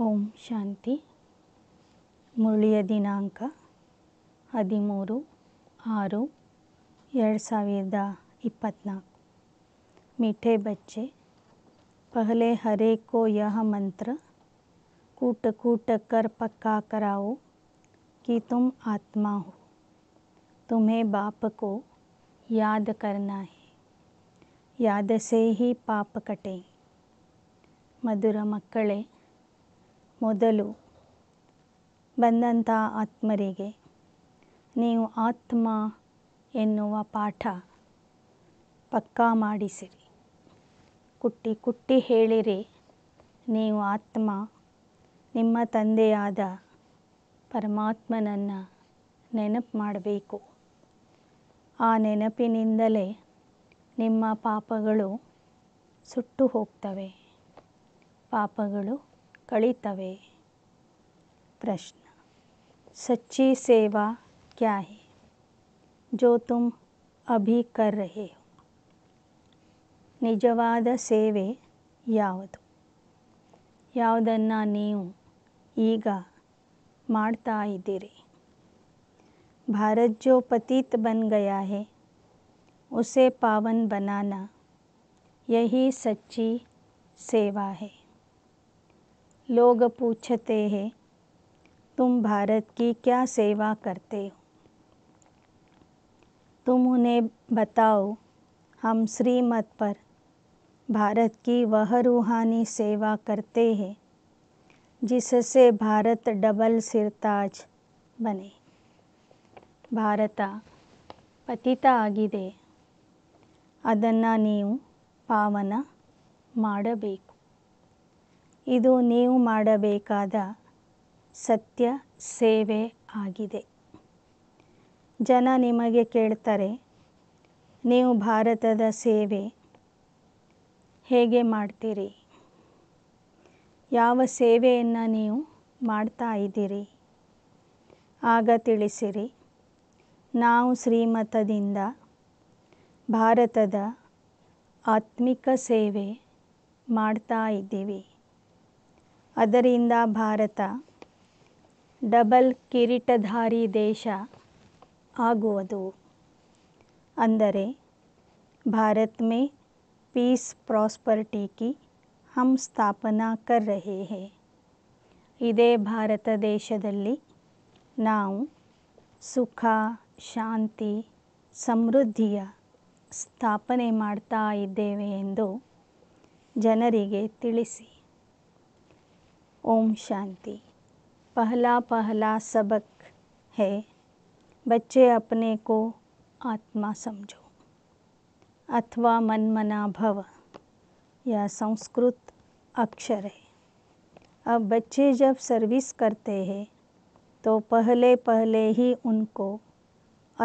ओम शांति ಮುರಳಿಯ दिनांक हदिमूर ಆರು ಎರಡು ಸಾವಿರದ ಇಪ್ಪತ್ತ್ನಾಲ್ಕು मीठे बच्चे पहले हरे को यह मंत्र कूट कूट कर पक्का कराओ कि तुम आत्मा हो तुम्हें बाप को याद करना है याद से ही पाप कटे मधुर मक्कड़े ಮೊದಲು ಬಂದಂಥ ಆತ್ಮರಿಗೆ ನೀವು ಆತ್ಮ ಎನ್ನುವ ಪಾಠ ಪಕ್ಕಾ ಮಾಡಿಸಿರಿ ಕುಟ್ಟಿ ಕುಟ್ಟಿ ಹೇಳಿರಿ ನೀವು ಆತ್ಮ ನಿಮ್ಮ ತಂದೆಯಾದ ಪರಮಾತ್ಮನನ್ನು ನೆನಪು ಮಾಡಬೇಕು ಆ ನೆನಪಿನಿಂದಲೇ ನಿಮ್ಮ ಪಾಪಗಳು ಸುಟ್ಟು ಹೋಗ್ತವೆ ಪಾಪಗಳು ಕಳೀತವೆ प्रश्न सच्ची सेवा क्या है जो तुम अभी कर रहे हो ನಿಜವಾದ ಸೇವೆ ಯಾವುದು ಯಾವುದನ್ನು ನೀವು ಈಗ ಮಾಡ್ತಾ ಇದ್ದೀರಿ भारत जो पतित बन गया है उसे पावन बनाना यही सच्ची सेवा है लोग पूछते हैं तुम भारत की क्या सेवा करते हो तुम उन्हें बताओ हम श्रीमत पर भारत की वह रूहानी सेवा करते हैं जिससे भारत डबल सिरताज बने ಭಾರತ ಪತಿತ ಆಗಿದೆ ಅದನ್ನು ನೀವು ಪಾವನ ಮಾಡಬೇಕು ಇದು ನೀವು ಮಾಡಬೇಕಾದ ಸತ್ಯ ಸೇವೆ ಆಗಿದೆ ಜನ ನಿಮಗೆ ಕೇಳ್ತಾರೆ ನೀವು ಭಾರತದ ಸೇವೆ ಹೇಗೆ ಮಾಡ್ತೀರಿ ಯಾವ ಸೇವೆಯನ್ನು ನೀವು ಮಾಡ್ತಾ ಇದ್ದೀರಿ ಆಗ ತಿಳಿಸಿರಿ ನಾವು ಶ್ರೀಮತದಿಂದ ಭಾರತದ ಆತ್ಮಿಕ ಸೇವೆ ಮಾಡ್ತಾ ಇದ್ದೀವಿ ಅದರಿಂದ ಭಾರತ ಡಬಲ್ ಕಿರೀಟಧಾರಿ ದೇಶ ಆಗುವುದು ಅಂದರೆ ಭಾರತ ಮೇ ಪೀಸ್ ಪ್ರಾಸ್ಪರ್ಟಿ ಕಿ ಹಮ್ ಸ್ಥಾಪನಾ ಕರ್ ರಹೆ ಹೇ ಇದೇ ಭಾರತ ದೇಶದಲ್ಲಿ ನಾವು ಸುಖ ಶಾಂತಿ ಸಮೃದ್ಧಿಯ ಸ್ಥಾಪನೆ ಮಾಡ್ತಾ ಇದ್ದೇವೆ ಎಂದು ಜನರಿಗೆ ತಿಳಿಸಿ ओम शांति पहला पहला सबक है बच्चे अपने को आत्मा समझो अथवा मन मना भव यह संस्कृत अक्षर है अब बच्चे जब सर्विस करते हैं तो पहले पहले ही उनको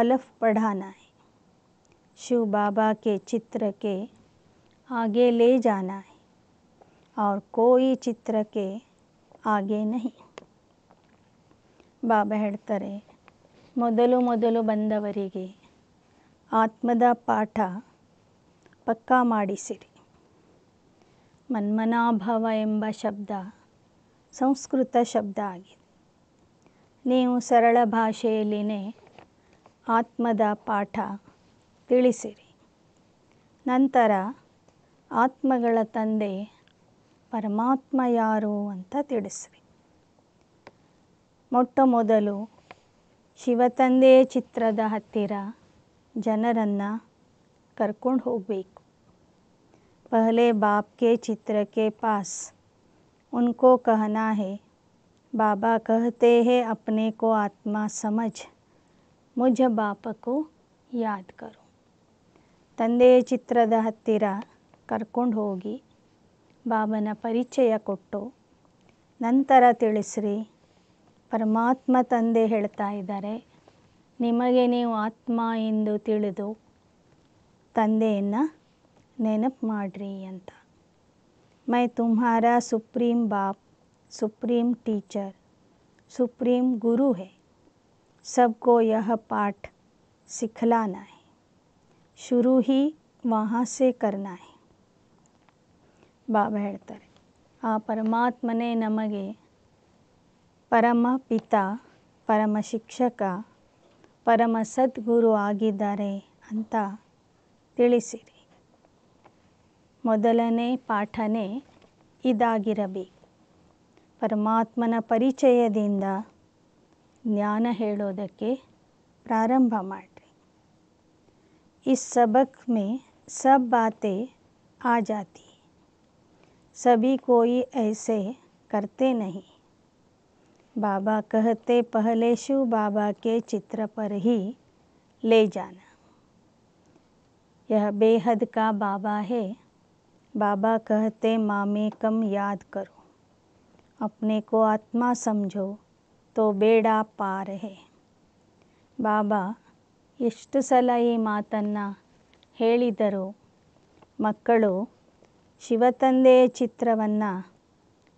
अलफ पढ़ाना है शिव बाबा के चित्र के आगे ले जाना है और कोई चित्र के ಹಾಗೆ ನಹಿ ಬಾಬಾ ಹೇಳ್ತಾರೆ ಮೊದಲು ಮೊದಲು ಬಂದವರಿಗೆ ಆತ್ಮದ ಪಾಠ ಪಕ್ಕಾ ಮಾಡಿಸಿರಿ ಮನ್ಮನಾಭಾವ ಎಂಬ ಶಬ್ದ ಸಂಸ್ಕೃತ ಶಬ್ದ ಆಗಿದೆ ನೀವು ಸರಳ ಭಾಷೆಯಲ್ಲಿನೇ ಆತ್ಮದ ಪಾಠ ತಿಳಿಸಿರಿ ನಂತರ ಆತ್ಮಗಳ ತಂದೆ परमात्मा यारो ಅಂತ ತಿಡಿಸಿ ಮೊಟ್ಟಮೊದಲು ಶಿವ ತಂದೆ ಚಿತ್ರದ ಹತ್ತಿರ ಜನರನ್ನ ಕರ್ಕೊಂಡ ಹೋಗಬೇಕು पहिले बाप کے ಚಿತ್ರ کے پاس उनको कहना है बाबा कहते हैं अपने को आत्मा समझ मुझ बाप को याद करो ತಂದೆ ಚಿತ್ರದ ಹತ್ತಿರ ಕರ್ಕೊಂಡ ಹೋಗಿ ಬಾಬನ ಪರಿಚಯ ಕೊಟ್ಟು ನಂತರ ತಿಳಿಸ್ರಿ ಪರಮಾತ್ಮ ತಂದೆ ಹೇಳ್ತಾ ಇದ್ದಾರೆ ನಿಮಗೆ ನೀವು ಆತ್ಮ ಎಂದು ತಿಳಿದು ತಂದೆಯನ್ನು ನೆನಪು ಮಾಡ್ರಿ ಅಂತ ಮೈ ತುಮಾರ ಸುಪ್ರೀಂ ಬಾಪ್ ಸುಪ್ರೀಂ ಟೀಚರ್ ಸುಪ್ರೀಂ ಗುರು ಹೇ ಸಬ್ಕೋ ಯಹ ಪಾಠ सिखलाना ಶುರು ಶುರು ही ಕರ್ನಾ ಬಾಬಾ ಹೇಳ್ತಾರೆ ಆ ಪರಮಾತ್ಮನೇ ನಮಗೆ ಪರಮ ಪಿತ ಪರಮ ಶಿಕ್ಷಕ ಪರಮ ಸದ್ಗುರು ಆಗಿದ್ದಾರೆ ಅಂತ ತಿಳಿಸಿರಿ ಮೊದಲನೇ ಪಾಠನೇ ಇದಾಗಿರಬೇಕು ಪರಮಾತ್ಮನ ಪರಿಚಯದಿಂದ ಜ್ಞಾನ ಹೇಳೋದಕ್ಕೆ ಪ್ರಾರಂಭ ಮಾಡಿರಿ ಈ ಸಬಕ್ ಸಬ್ ಸಬ್ बातें ಆ ಜಾತಿ सभी कोई ऐसे करते नहीं बाबा कहते पहले शिव बाबा के चित्र पर ही ले जाना यह बेहद का बाबा है बाबा कहते मामे कम याद करो अपने को आत्मा समझो तो बेड़ा पार है बाबा इष्ट सलाई मातन्ना ಮಾತನ್ನು ಶಿವತಂದೆ ಚಿತ್ರವನ್ನು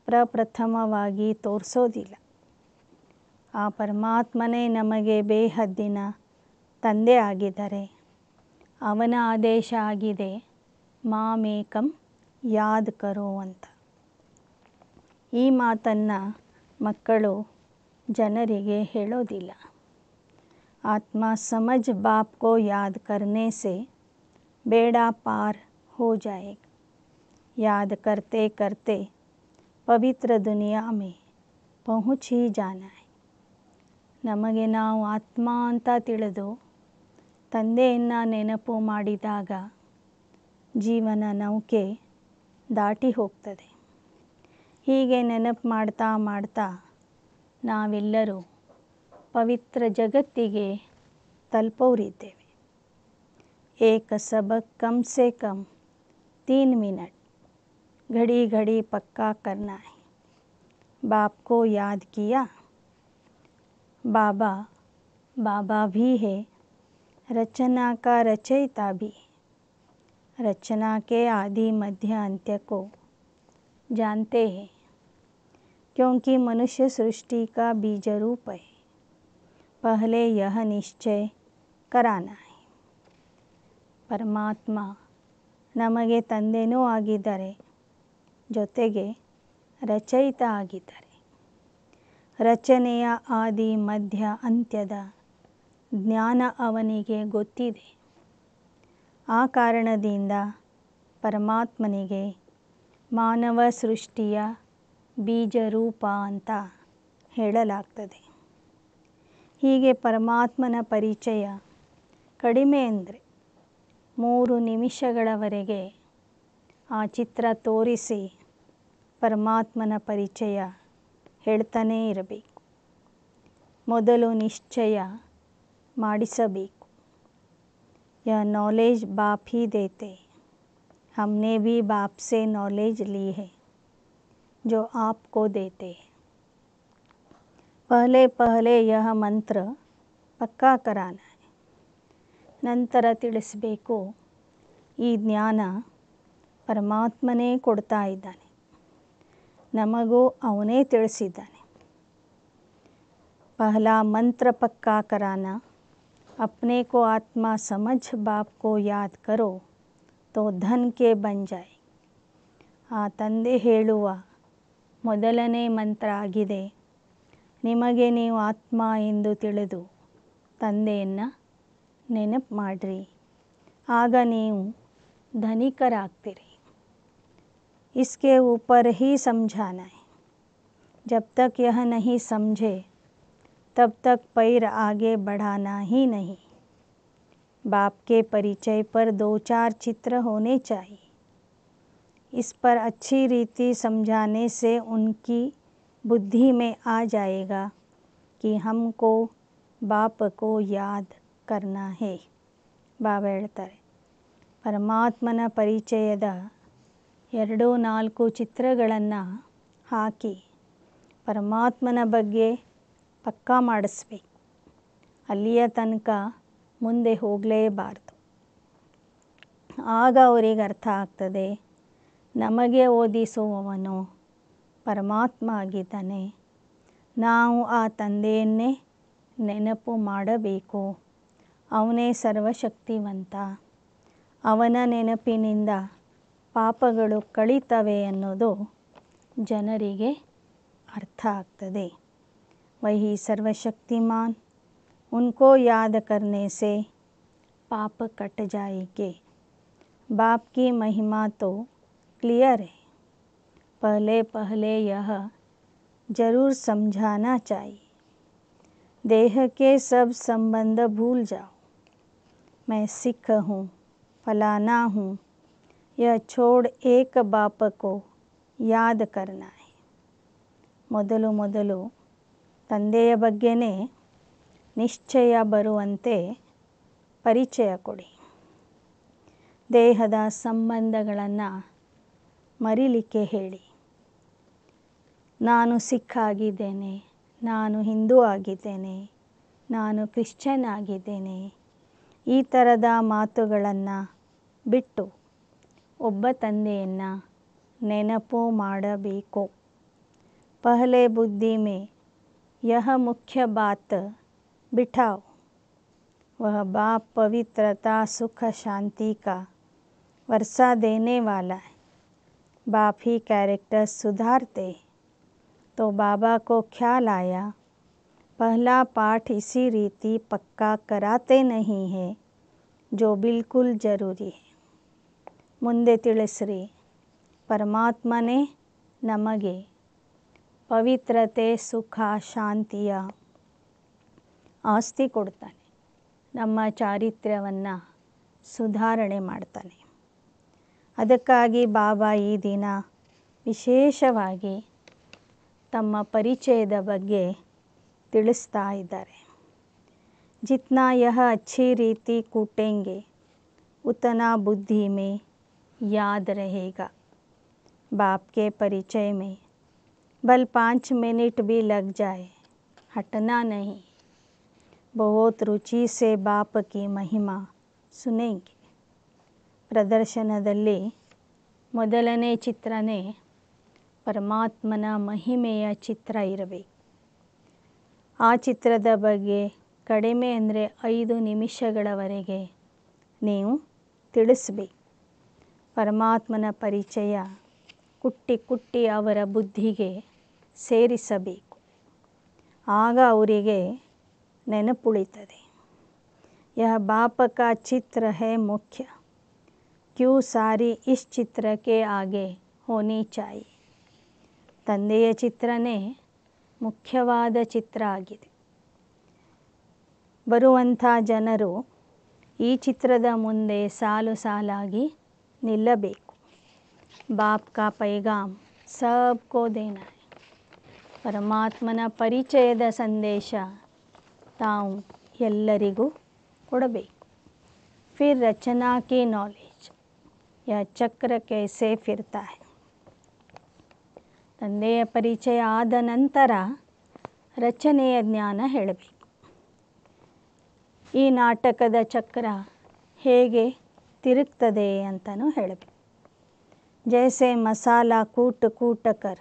ಪ್ರಪ್ರಥಮವಾಗಿ ತೋರಿಸೋದಿಲ್ಲ ಆ ಪರಮಾತ್ಮನೇ ನಮಗೆ ಬೇಹದ್ದಿನ ತಂದೆ ಆಗಿದ್ದಾರೆ ಅವನ ಆದೇಶ ಆಗಿದೆ ಮಾಮೇಕಂ ಯಾದ್ ಕರೋ ಅಂತ ಈ ಮಾತನ್ನು ಮಕ್ಕಳು ಜನರಿಗೆ ಹೇಳೋದಿಲ್ಲ ಆತ್ಮ ಸಮಜ್ ಬಾಪ್ ಕೋ ಯಾದ್ ಕರ್ನೆ ಸೆ ಬೇಡ ಪಾರ್ ಹೋ ಜಾಯೇಗ याद करते करते ಪವಿತ್ರ ದುನಿಯಾ ಮೇ ಜಾನ ಜಾನಾಯ್ ನಮಗೆ ನಾವು ಆತ್ಮ ಅಂತ ತಿಳಿದು ತಂದೆಯನ್ನು ನೆನಪು ಮಾಡಿದಾಗ ಜೀವನ ನೌಕೆ ದಾಟಿ ಹೋಗ್ತದೆ ಹೀಗೆ ನೆನಪು ಮಾಡ್ತಾ ಮಾಡ್ತಾ ನಾವೆಲ್ಲರೂ ಪವಿತ್ರ ಜಗತ್ತಿಗೆ ತಲುಪೋರಿದ್ದೇವೆ ಏಕ ಸಬಕ್ ಕಮ್ ಸೆ ಕಮ್ ತೀನ್ ಮಿನಟ್ घड़ी घड़ी पक्का करना है बाप को याद किया बाबा बाबा भी है रचना का रचयिता भी रचना के आदि मध्य अंत्य को जानते हैं क्योंकि मनुष्य सृष्टि का बीज रूप है पहले यह निश्चय कराना है परमात्मा नमगे तंदेनो आगे दरे ಜೊತೆಗೆ ರಚಯಿತ ಆಗಿದ್ದಾರೆ ರಚನೆಯ ಆದಿ ಮಧ್ಯ ಅಂತ್ಯದ ಜ್ಞಾನ ಅವನಿಗೆ ಗೊತ್ತಿದೆ ಆ ಕಾರಣದಿಂದ ಪರಮಾತ್ಮನಿಗೆ ಮಾನವ ಸೃಷ್ಟಿಯ ಬೀಜರೂಪ ಅಂತ ಹೇಳಲಾಗ್ತದೆ ಹೀಗೆ ಪರಮಾತ್ಮನ ಪರಿಚಯ ಕಡಿಮೆ ಅಂದರೆ ಮೂರು ನಿಮಿಷಗಳವರೆಗೆ ಆ ಚಿತ್ರ ತೋರಿಸಿ ಪರಮಾತ್ಮನ ಪರಿಚಯ ಹೇಳ್ತಾನೇ ಇರಬೇಕು ಮೊದಲು ನಿಶ್ಚಯ ಮಾಡಿಸಬೇಕು ಯ ನಾಲೇಜ್ ಬಾಪ್ ಹಿ ದೇತೆ ಹಮ್ನೆ ಬಿ ಬಾಪ್ ಸೆ नॉलेज ली ಹೇ जो ಪಹಲೆ देते हैं ಪಹಲೆ पहले ಪಕ್ಕಾ ಕರಾನ ನಂತರ ತಿಳಿಸಬೇಕು ಈ ಜ್ಞಾನ ಪರಮಾತ್ಮನೇ ಕೊಡ್ತಾ ಇದ್ದಾನೆ ನಮಗೂ ಅವನೇ ತಿಳಿಸಿದ್ದಾನೆ ಪಹಲಾ ಮಂತ್ರ ಪಕ್ಕಾ कराना अपने को आत्मा समझ बाप को याद करो तो धन के बन ಆ ತಂದೆ ಹೇಳುವ ಮೊದಲನೇ ಮಂತ್ರ ಆಗಿದೆ ನಿಮಗೆ ನೀವು ಆತ್ಮ ಎಂದು ತಿಳಿದು ತಂದೆಯನ್ನು ನೆನಪು ಮಾಡಿರಿ ಆಗ ನೀವು ಧನಿಕರಾಗ್ತೀರಿ इसके ऊपर ही समझाना है जब तक यह नहीं समझे तब तक पैर आगे बढ़ाना ही नहीं बाप के परिचय पर दो चार चित्र होने चाहिए इस पर अच्छी रीति समझाने से उनकी बुद्धि में आ जाएगा कि हमको बाप को याद करना है ಬಾಬಾ ಹೇಳ್ತಾರೆ परिचय ಪರಿಚಯದ ಎರಡು ನಾಲ್ಕು ಚಿತ್ರಗಳನ್ನು ಹಾಕಿ ಪರಮಾತ್ಮನ ಬಗ್ಗೆ ಪಕ್ಕಾ ಮಾಡಿಸ್ಬೇಕು ಅಲ್ಲಿಯ ತನಕ ಮುಂದೆ ಹೋಗಲೇಬಾರ್ದು ಆಗ ಅವರಿಗೆ ಅರ್ಥ ಆಗ್ತದೆ ನಮಗೆ ಓದಿಸುವವನು ಪರಮಾತ್ಮ ಆಗಿದ್ದಾನೆ ನಾವು ಆ ತಂದೆಯನ್ನೇ ನೆನಪು ಮಾಡಬೇಕು ಅವನೇ ಸರ್ವಶಕ್ತಿವಂತ ಅವನ ನೆನಪಿನಿಂದ ಪಾಪಗಳು ಕಳೀತವೆ ಅನ್ನೋದು ಜನರಿಗೆ ಅರ್ಥ ಆಗ್ತದೆ ವಹಿ ಸರ್ವಶಕ್ತಿಮಾನ್ उनको याद करने से पाप कट जाएंगे बाप की महिमा तो क्लियर है पहले पहले यह जरूर समझाना चाहिए देह के सब संबंध भूल जाओ मैं सिख हूँ फलाना हूँ यह छोड़ ಏಕ बाप को ಯಾದ ಕರ್ನಾಯ್ ಮೊದಲು ಮೊದಲು ತಂದೆಯ ಬಗ್ಗೆನೇ ನಿಶ್ಚಯ ಬರುವಂತೆ ಪರಿಚಯ ಕೊಡಿ ದೇಹದ ಸಂಬಂಧಗಳನ್ನು ಮರಿಲಿಕ್ಕೆ ಹೇಳಿ ನಾನು ಸಿಖ್ ಆಗಿದ್ದೇನೆ ನಾನು ಹಿಂದೂ ಆಗಿದ್ದೇನೆ ನಾನು ಕ್ರಿಶ್ಚನ್ ಆಗಿದ್ದೇನೆ ಈ ಥರದ ಮಾತುಗಳನ್ನು ಬಿಟ್ಟು ಒಬ್ಬ ತಂದೆಯನ್ನು पहले बुद्धि में यह मुख्य बात बिठाओ वह बाप पवित्रता सुख शांति का वर्षा देने वाला है बाप ही कैरेक्टर सुधारते तो बाबा को ख्याल आया पहला पाठ इसी रीति पक्का कराते नहीं है जो बिल्कुल ज़रूरी है ಮುಂದೆ ತಿಳಿಸ್ರಿ ಪರಮಾತ್ಮನೇ ನಮಗೆ ಪವಿತ್ರತೆ ಸುಖ ಶಾಂತಿಯ ಆಸ್ತಿ ಕೊಡ್ತಾನೆ ನಮ್ಮ ಚಾರಿತ್ರ್ಯವನ್ನು ಸುಧಾರಣೆ ಮಾಡ್ತಾನೆ ಅದಕ್ಕಾಗಿ ಬಾಬಾ ಈ ದಿನ ವಿಶೇಷವಾಗಿ ತಮ್ಮ ಪರಿಚಯದ ಬಗ್ಗೆ ತಿಳಿಸ್ತಾ ಇದ್ದಾರೆ ಜಿತ್ನಾ ಯಹ ಅಚ್ಚಿ ರೀತಿ ಕೂಟೆಂಗೆ ಉತನಾ ಬುದ್ಧಿಮೆ याद रहेगा बाप के परिचय में बल पाँच मिनट भी लग जाए हटना नहीं बहुत ರುಚಿ से की ಮಹಿಮಾ ಸುನೇಂಗೆ ಪ್ರದರ್ಶನದಲ್ಲಿ ಮೊದಲನೇ ಚಿತ್ರನೇ ಪರಮಾತ್ಮನ ಮಹಿಮೆಯ ಚಿತ್ರ ಇರಬೇಕು ಆ ಚಿತ್ರದ ಬಗ್ಗೆ ಕಡಿಮೆ ಅಂದರೆ ಐದು ನಿಮಿಷಗಳವರೆಗೆ ನೀವು ತಿಳಿಸ್ಬೇಕು ಪರಮಾತ್ಮನ ಪರಿಚಯ ಕುಟ್ಟಿ ಕುಟ್ಟಿ ಅವರ ಬುದ್ಧಿಗೆ ಸೇರಿಸಬೇಕು ಆಗ ಅವರಿಗೆ ನೆನಪುಳಿತದೆ ಯಹ ಬಾಪಕ ಚಿತ್ರ ಹೇ ಮುಖ್ಯ ಕ್ಯೂ ಸಾರಿ ಇಶ್ ಚಿತ್ರಕ್ಕೆ ಹಾಗೆ ಹೋನಿ ಚಾಯಿ ತಂದೆಯ ಚಿತ್ರನೇ ಮುಖ್ಯವಾದ ಚಿತ್ರ ಆಗಿದೆ ಬರುವಂಥ ಜನರು ಈ ಚಿತ್ರದ ಮುಂದೆ ಸಾಲು ಸಾಲಾಗಿ ನಿಲ್ಲಬೇಕು ಬಾಪ್ ಕಾ ಪೈಗಾಮ್ ಕೋ ದೇನ ಪರಮಾತ್ಮನ ಪರಿಚಯದ ಸಂದೇಶ ತಾವು ಎಲ್ಲರಿಗೂ ಕೊಡಬೇಕು ಫಿರ್ ರಚನಾ ಕಿ ನಾಲೆಜ್ ಯ ಚಕ್ರ ಕೈಸೆ ಫಿರ್ತಾ ತಂದೆಯ ಪರಿಚಯ ಆದ ನಂತರ ರಚನೆಯ ಜ್ಞಾನ ಹೇಳಬೇಕು ಈ ನಾಟಕದ ಚಕ್ರ ಹೇಗೆ ತಿರುಗ್ತದೆ है जैसे मसाला कूट कूट कर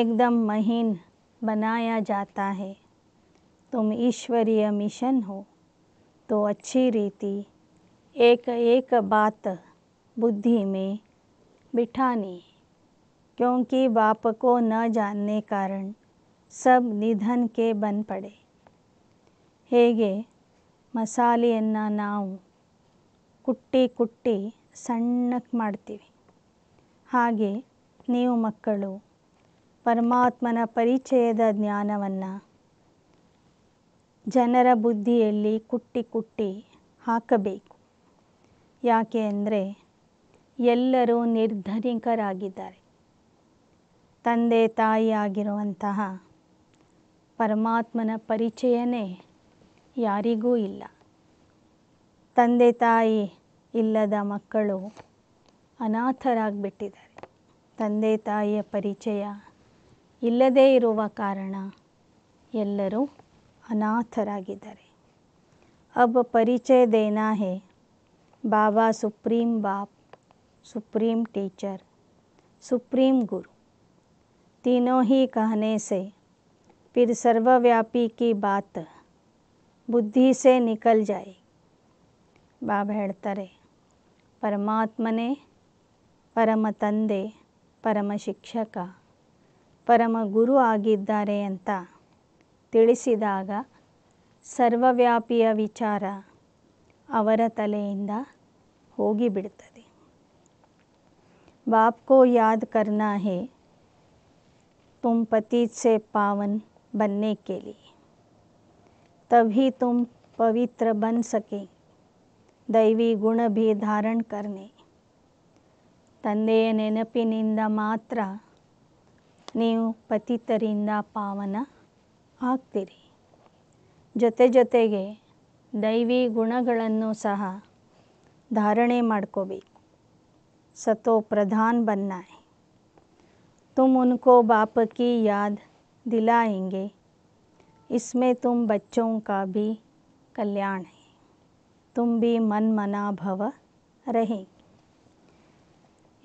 एकदम महीन बनाया जाता है तुम ईश्वरीय मिशन हो तो अच्छी रीति एक एक बात बुद्धि में बिठानी क्योंकि बाप को न जानने कारण सब निधन के बन पड़े ಬಂದ್ಪಡೆ ಹೇಗೆ ಮಸಾಲೆಯನ್ನು ನಾವು ಕುಟ್ಟಿ ಕುಟ್ಟಿ ಸಣ್ಣಕ್ಕೆ ಮಾಡ್ತೀವಿ ಹಾಗೆ ನೀವು ಮಕ್ಕಳು ಪರಮಾತ್ಮನ ಪರಿಚಯದ ಜ್ಞಾನವನ್ನು ಜನರ ಬುದ್ಧಿಯಲ್ಲಿ ಕುಟ್ಟಿ ಕುಟ್ಟಿ ಹಾಕಬೇಕು ಯಾಕೆ ಅಂದರೆ ಎಲ್ಲರೂ ನಿರ್ಧರಿಕರಾಗಿದ್ದಾರೆ ತಂದೆ ತಾಯಿಯಾಗಿರುವಂತಹ ಪರಮಾತ್ಮನ ಪರಿಚಯನೇ ಯಾರಿಗೂ ಇಲ್ಲ ತಂದೆ ತಾಯಿ ಇಲ್ಲದ ಮಕ್ಕಳು ಅನಾಥರಾಗ್ಬಿಟ್ಟಿದ್ದಾರೆ ತಂದೆ ತಾಯಿಯ ಪರಿಚಯ ಇಲ್ಲದೇ ಇರುವ ಕಾರಣ ಎಲ್ಲರೂ ಅನಾಥರಾಗಿದ್ದಾರೆ ಅಬ್ ಪರಿಚಯ ದೇನಾ ಹೇ ಬಾಬಾ ಸುಪ್ರೀಂ ಬಾಪ್ ಸುಪ್ರೀಂ ಟೀಚರ್ ಸುಪ್ರೀಂ ಗುರು तीनों ही कहने से फिर सर्वव्यापी की बात बुद्धि से निकल ಬಾಬಾ ಹೇಳ್ತಾರೆ ಪರಮಾತ್ಮನೇ ಪರಮ ತಂದೆ ಪರಮ ಶಿಕ್ಷಕ ಪರಮ ಗುರು ಆಗಿದ್ದಾರೆ ಅಂತ ತಿಳಿಸಿದಾಗ ಸರ್ವವ್ಯಾಪಿಯ ವಿಚಾರ ಅವರ ತಲೆಯಿಂದ ಹೋಗಿಬಿಡ್ತದೆ ಬಾಪ್ಕೋ ಯಾದ್ ಕರ್ನಾ ಹೇ तुम पति से पावन बनने के लिए तभी तुम पवित्र बन सकेंगे दैवी गुण भी धारण करने तेनपी पतितर पावन आती जो जो दैवी गुण सह धारणे मो सतो प्रधान बन्ना है तुम उनको बाप की याद दिलाएंगे इसमें तुम बच्चों का भी कल्याण है ತುಂಬಿ ಮನ್ಮನಾಭವ ರಹಿ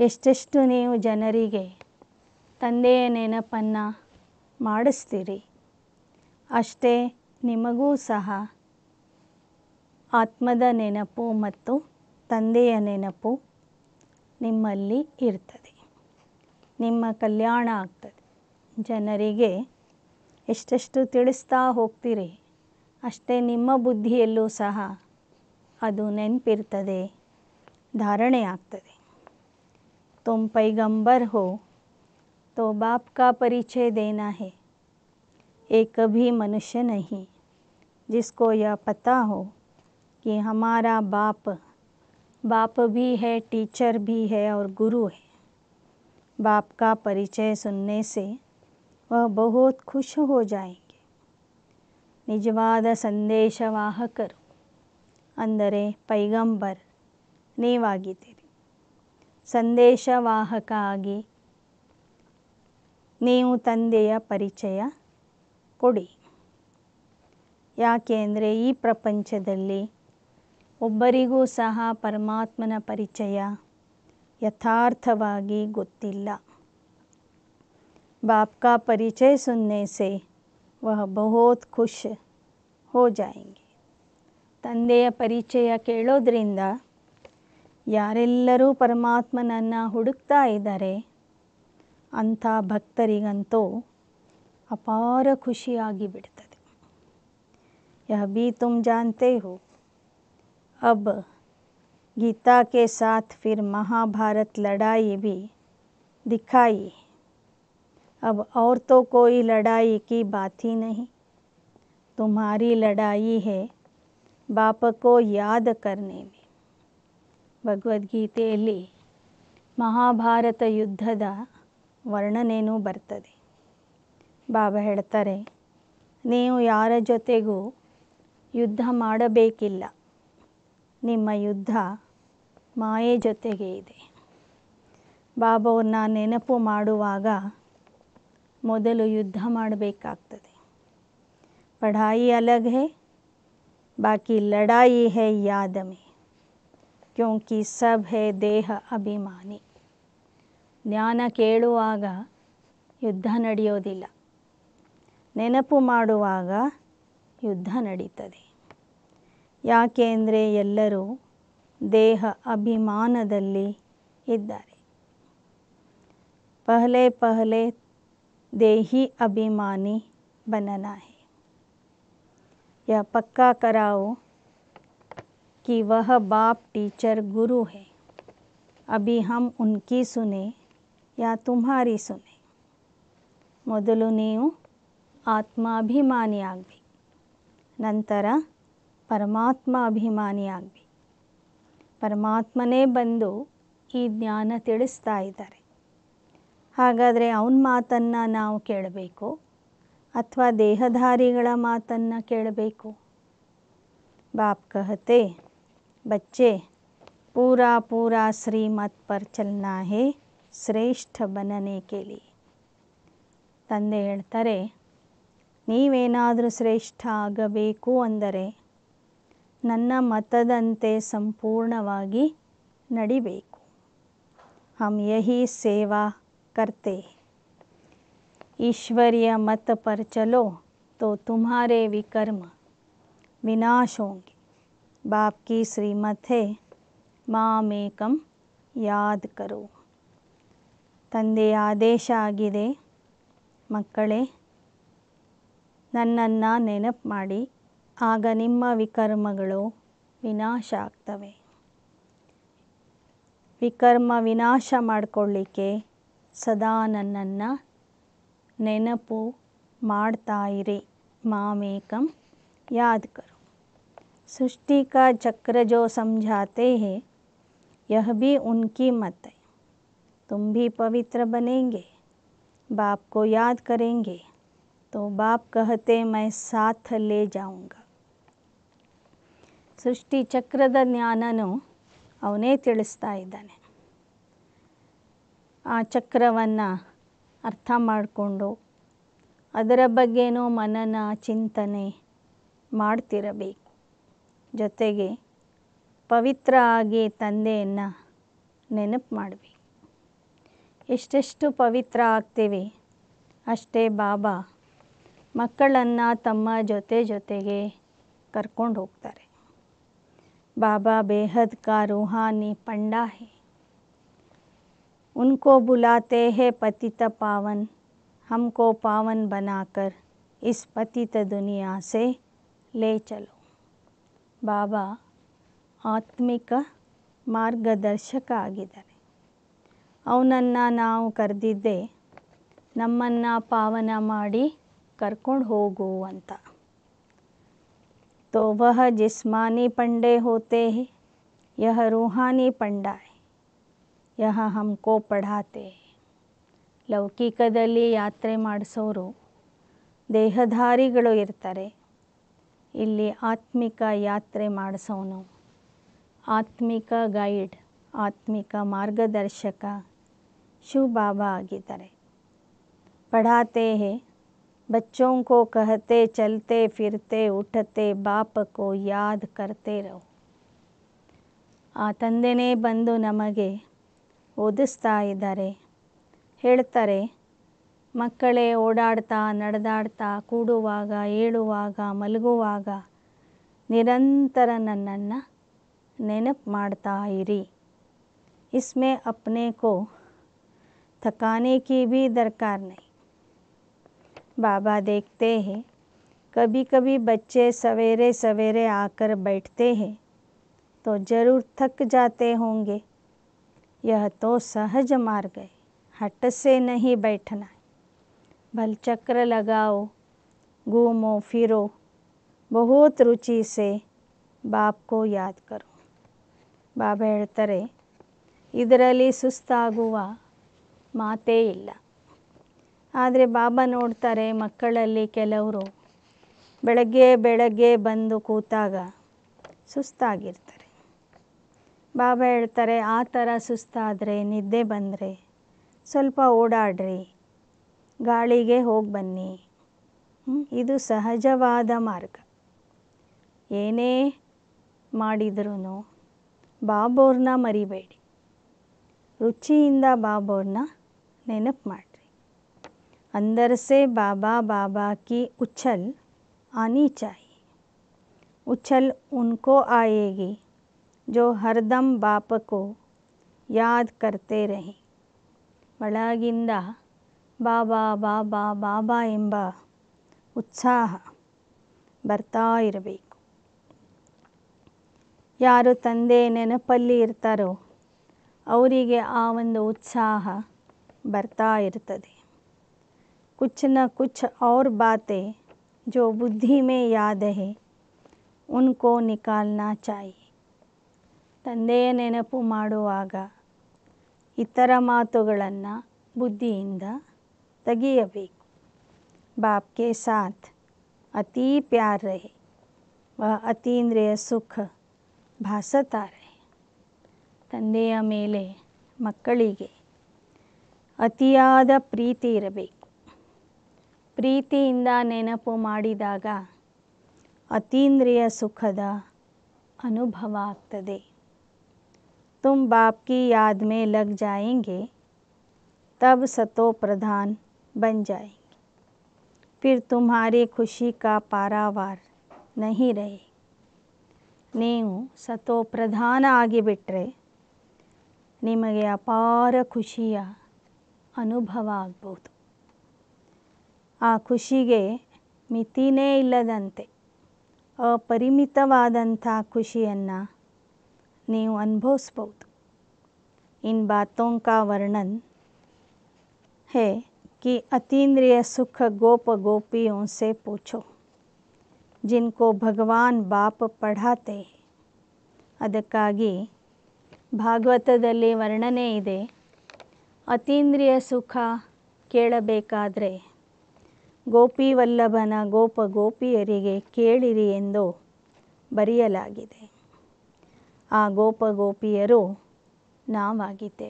ಎಷ್ಟೆಷ್ಟು ನೀವು ಜನರಿಗೆ ತಂದೆಯ ನೆನಪನ್ನು ಮಾಡಿಸ್ತೀರಿ ಅಷ್ಟೇ ನಿಮಗೂ ಸಹ ಆತ್ಮದ ನೆನಪು ಮತ್ತು ತಂದೆಯ ನೆನಪು ನಿಮ್ಮಲ್ಲಿ ಇರ್ತದೆ ನಿಮ್ಮ ಕಲ್ಯಾಣ ಆಗ್ತದೆ ಜನರಿಗೆ ಎಷ್ಟೆಷ್ಟು ತಿಳಿಸ್ತಾ ಹೋಗ್ತೀರಿ ಅಷ್ಟೇ ನಿಮ್ಮ ಬುದ್ಧಿಯಲ್ಲೂ ಸಹ ಅದು ನೆನಪಿರ್ತದೆ धारणे ಆಗ್ತದೆ तुम पैगंबर हो तो बाप का परिचय देना है एक भी मनुष्य नहीं जिसको यह पता हो कि हमारा बाप बाप भी है टीचर भी है और गुरु है बाप का परिचय सुनने से वह बहुत खुश हो जाएंगे निजवाद करो ಅಂದರೆ ಪೈಗಂಬರ್ ನೀವಾಗಿದ್ದೀರಿ ಸಂದೇಶವಾಹಕ ಆಗಿ ನೀವು ತಂದೆಯ ಪರಿಚಯ ಕೊಡಿ ಯಾಕೆ ಅಂದರೆ ಈ ಪ್ರಪಂಚದಲ್ಲಿ ಒಬ್ಬರಿಗೂ ಸಹ ಪರಮಾತ್ಮನ ಪರಿಚಯ ಯಥಾರ್ಥವಾಗಿ ಗೊತ್ತಿಲ್ಲ ಬಾಪ್ಕಾ ಪರಿಚಯ ಸುನ್ನೆ सुनने ವಹ वह ಖುಷ್ खुश ತಂದೆಯ ಪರಿಚಯ ಕೇಳೋದರಿಂದ ಯಾರೆಲ್ಲರೂ ಪರಮಾತ್ಮನನ್ನ ಹುಡುಕತಾ ಇದ್ದಾರೆ ಅಂತ ಭಕ್ತರಿಗಂತೋ ಅಪಾರ ಖುಷಿಯಾಗಿ ಬಿಡುತ್ತದೆ ಯಹ ಬಿ ತುಮ್ ಜಾನ್ತೆ ಹೋ ಅಬ್ ಗೀತಾ ಕೆ ಸಾಥ್ ಫಿರ್ ಮಹಾಭಾರತ لڑائی بھی دکھائی ಅಬ್ عورتوں ਕੋਈ لڑائی کی بات ہی نہیں تمہاری لڑائی ہے ಬಾಪಕೋ ಯಾದ ಕರ್ಣೆ ಭಗವದ್ಗೀತೆಯಲ್ಲಿ ಮಹಾಭಾರತ ಯುದ್ಧದ ವರ್ಣನೆಯೂ ಬರ್ತದೆ ಬಾಬಾ ಹೇಳ್ತಾರೆ ನೀವು ಯಾರ ಜೊತೆಗೂ ಯುದ್ಧ ಮಾಡಬೇಕಿಲ್ಲ ನಿಮ್ಮ ಯುದ್ಧ ಮಾಯೆ ಜೊತೆಗೆ ಇದೆ ಬಾಬಾವನ್ನ ನೆನಪು ಮಾಡುವಾಗ ಮೊದಲು ಯುದ್ಧ ಮಾಡಬೇಕಾಗ್ತದೆ ಪಢಾಯಿ ಅಲಗ್ बाकी लड़ाई है याद में क्योंकि सब ದೇಹ ಅಭಿಮಾನಿ ಜ್ಞಾನ ಕೇಳುವಾಗ ಯುದ್ಧ ನಡೆಯೋದಿಲ್ಲ ನೆನಪು ಮಾಡುವಾಗ ಯುದ್ಧ ನಡೀತದೆ ಯಾಕೆ ಅಂದರೆ ಎಲ್ಲರೂ ದೇಹ ಅಭಿಮಾನದಲ್ಲಿ ಇದ್ದಾರೆ ಪಹಲೆ ಪಹಲೆ ದೇಹಿ ಅಭಿಮಾನಿ ಬನನಾ या पक्का कराओ कि वह बाप टीचर गुरु है अभी हम उनकी सुने या तुम्हारी सुने मदलू नीव आत्माभिमानिया नर परमात्माभिमानिया परमात्मे बंद ज्ञान तल्ता ना के ಅಥವಾ ದೇಹಧಾರಿಗಳ ಮಾತನ್ನು ಕೇಳಬೇಕು ಬಾಪ್ ಕಹತೆ ಬಚ್ಚೆ ಪೂರಾ ಪೂರಾ ಶ್ರೀಮತ್ ಪರ್ ಚಲನಾ ಹೇ ಶ್ರೇಷ್ಠ ಬನನೆ ಕೇಳಿ ತಂದೆ ಹೇಳ್ತಾರೆ ನೀವೇನಾದರೂ ಶ್ರೇಷ್ಠ ಆಗಬೇಕು ಅಂದರೆ ನನ್ನ ಮತದಂತೆ ಸಂಪೂರ್ಣವಾಗಿ ನಡಿಬೇಕು ಹಮ್ ಯಹಿ ಸೇವಾ ಕರ್ತೆ ಈಶ್ವರ್ಯ ಮತ ಪರ್ಚಲೋ ತೋ ತುಮಾರೇ ವಿಕರ್ಮ ವಿನಾಶೋಂಗಿ ಬಾಪ್ಕಿ ಶ್ರೀಮಥೆ ಮಾಮೇಕಂ ಯಾದ್ ಕರು ತಂದೆಯ ಆದೇಶ ಆಗಿದೆ ಮಕ್ಕಳೇ ನನ್ನನ್ನು ನೆನಪು ಮಾಡಿ ಆಗ ನಿಮ್ಮ ವಿಕರ್ಮಗಳು ವಿನಾಶ ಆಗ್ತವೆ ವಿಕರ್ಮ ವಿನಾಶ ಮಾಡಿಕೊಳ್ಳಿಕ್ಕೆ ಸದಾ ನನ್ನನ್ನು ನೆನಪು ಮಾಡ್ತಾಯಿರಿ मामेकम याद करो सृष्टि का चक्र जो समझाते हैं यह भी उनकी मत है तुम भी पवित्र बनेंगे बाप को याद करेंगे तो बाप कहते मैं साथ ले जाऊंगा सृष्टि चक्र ಜ್ಞಾನನು ಅವನೇ आ ಇದ್ದಾನೆ ಅರ್ಥ ಮಾಡಿಕೊಂಡು ಅದರ ಬಗ್ಗೆನೂ ಮನನ ಚಿಂತನೆ ಮಾಡ್ತಿರಬೇಕು ಜೊತೆಗೆ ಪವಿತ್ರ ಆಗಿ ತಂದೆಯನ್ನು ನೆನಪು ಮಾಡಬೇಕು ಎಷ್ಟೆಷ್ಟು ಪವಿತ್ರ ಆಗ್ತೀವಿ ಅಷ್ಟೇ ಬಾಬಾ ಮಕ್ಕಳನ್ನು ತಮ್ಮ ಜೊತೆ ಜೊತೆಗೆ ಕರ್ಕೊಂಡು ಹೋಗ್ತಾರೆ ಬಾಬಾ ಬೇಹದ್ ಕಾ ರೂಹಾನಿ ಪಂಡಾ उनको बुलाते हैं पतित पावन हमको पावन बनाकर इस पतित दुनिया से ले चलो बाबा आत्मिक मार्गदर्शक आगे ಅವನನ್ನು कर्दे ಕರೆದಿದ್ದೆ ನಮ್ಮನ್ನು ಪಾವನ ಮಾಡಿ तो वह जिस्मानी पंडे होते हैं यह रूहानी पंडा है ಯಹ ಹಮ್ಕೋ ಪಡಾತೆ ಲೌಕಿಕದಲ್ಲಿ ಯಾತ್ರೆ ಮಾಡಿಸೋರು ದೇಹಧಾರಿಗಳು ಇರ್ತಾರೆ ಇಲ್ಲಿ ಆತ್ಮಿಕ ಯಾತ್ರೆ ಮಾಡಿಸೋನು ಆತ್ಮಿಕ ಗೈಡ್ ಆತ್ಮಿಕ ಮಾರ್ಗದರ್ಶಕ ಶಿವ ಬಾಬಾ ಆಗಿದ್ದಾರೆ ಪಡಾತೆ ಹೇ ಕಹತೆ ಕಹತೆ ಫಿರ್ತೆ ಫಿರ್ತೆ ಬಾಪಕೋ उठते बाप ಆ ತಂದೆನೇ ಬಂದು ನಮಗೆ ಓದಿಸ್ತಾ ಇದ್ದಾರೆ ಹೇಳ್ತಾರೆ ओडाड़ता नडदाड़ता कूड़ा ಕೂಡುವಾಗ निरंतर नन्ना इसमें अपने को थकाने की भी दरकार नहीं बाबा देखते हैं कभी कभी बच्चे सवेरे सवेरे आकर बैठते हैं तो ज़रूर थक जाते होंगे ಯಾ ತೋ ಸಹಜ ಮಾರ್ಗೈ ಹಟಸೆ ನಹಿ بیٹھನ ಬಳ ಚಕ್ರ ಲಗಾವ ಗೂಮೋ ಫಿರೋ ಬಹುತ್ ರುಚಿ ಸೇ ಬಾಪ್ ಕೋ yaad ಕರೋ ಬಾಬೆ ಹೆರ್ತರೆ ಇದರಲ್ಲಿ ಸುಸ್ತ ಆಗುವ ಮಾತೆ ಇಲ್ಲ ಆದ್ರೆ ಬಾಬಾ ನೋರ್ತರೆ ಮಕ್ಕಳಲ್ಲಿ ಕೆಲವರು ಬೆಲಗೆ ಬೆಲಗೆ ಬಂದು ಕೂತಾಗ ಸುಸ್ತ ಆಗಿರ್ತ ಬಾಬಾ ಹೇಳ್ತಾರೆ ಆ ಥರ ಸುಸ್ತಾದರೆ ನಿದ್ದೆ ಬಂದರೆ ಸ್ವಲ್ಪ ಓಡಾಡ್ರಿ ಗಾಳಿಗೆ ಹೋಗಿ ಬನ್ನಿ ಇದು ಸಹಜವಾದ ಮಾರ್ಗ ಏನೇ ಮಾಡಿದ್ರೂ ಬಾಬೋರ್ನ ಮರಿಬೇಡಿ ರುಚಿಯಿಂದ ಬಾಬೋರ್ನ ನೆನಪು ಮಾಡಿರಿ ಅಂದರ್ಸೆ ಬಾಬಾ ಬಾಬಾ ಕಿ ಉಚ್ಚಲ್ ಆನಿ ಚಾಯಿ ಉಚ್ಚಲ್ ಉನ್ಕೋ ಆಯೇಗಿ जो ಹರದಮ್ ಬಾಪಕೋ ಯಾದ್ ಕರ್ತೆ ರಹಿ ಒಳಗಿಂದ ಬಾಬಾ ಬಾಬಾ ಬಾಬಾ ಎಂಬ ಉತ್ಸಾಹ ಬರ್ತಾ ಇರಬೇಕು ಯಾರು ತಂದೆ ನೆನಪಲ್ಲಿ ಇರ್ತಾರೋ ಅವರಿಗೆ ಆ ಒಂದು ಉತ್ಸಾಹ ಬರ್ತಾ ಇರ್ತದೆ कुछ न कुछ और बातें जो बुद्धि में याद है उनको निकालना चाहिए ತಂದೆಯ ನೆನಪು ಮಾಡುವಾಗ ಇತರ ಮಾತುಗಳನ್ನು ಬುದ್ಧಿಯಿಂದ ತೆಗೆಯಬೇಕು ಕೆ ಸಾಥ್ ಅತಿ ಪ್ಯಾರ್ ರೇ ವ ಅತೀಂದ್ರಿಯ ಸುಖ ಭಾಸತಾರೆ ತಂದೆಯ ಮೇಲೆ ಮಕ್ಕಳಿಗೆ ಅತಿಯಾದ ಪ್ರೀತಿ ಇರಬೇಕು ಪ್ರೀತಿಯಿಂದ ನೆನಪು ಮಾಡಿದಾಗ ಅತೀಂದ್ರಿಯ ಸುಖದ ಅನುಭವ ಆಗ್ತದೆ तुम बाप की याद में लग जाएंगे तब सतो प्रधान बन जाएंगे फिर तुम्हारी खुशी का पारावार नहीं रहे नहीं सतो प्रधान आगे बिट्रे निम्हे अपार खुशिया अनुभव आगबूद आ खुशी मितिने इलादंते अपरिमितवादंता खुशियन्ना ನೀವು ಅನುಭವಿಸ್ಬೋದು ಇನ್ ಬಾತೋಂ ಕಾ ವರ್ಣನ್ ಹೇ ಕಿ ಅತೀಂದ್ರಿಯ ಸುಖ ಗೋಪ गोपियों से पूछो ಜಿನ್ಕೋ ಭಗವಾನ್ ಬಾಪ ಪಢಾತೆ ಅದಕ್ಕಾಗಿ ಭಾಗವತದಲ್ಲಿ ವರ್ಣನೆ ಇದೆ ಅತೀಂದ್ರಿಯ ಸುಖ ಕೇಳಬೇಕಾದರೆ ಗೋಪಿವಲ್ಲಭನ ಗೋಪ ಗೋಪಿಯರಿಗೆ ಕೇಳಿರಿ ಎಂದು ಬರೆಯಲಾಗಿದೆ आ गोप गोपियर नावे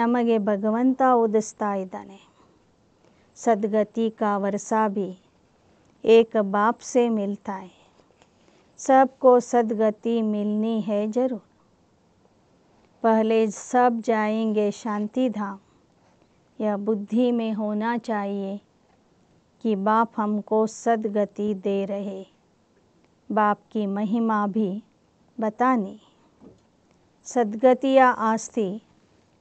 ನಮಗೆ भगवंत ಓದಿಸ್ತಾ सद्गति का वर्षा भी एक बाप से मिलता है सबको सदगति मिलनी है जरूर पहले सब जाएंगे शांति धाम यह बुद्धि में होना चाहिए कि बाप हमको सदगति दे रहे बाप की महिमा भी ಬತಾನೆ ಸದ್ಗತಿಯ ಆಸ್ತಿ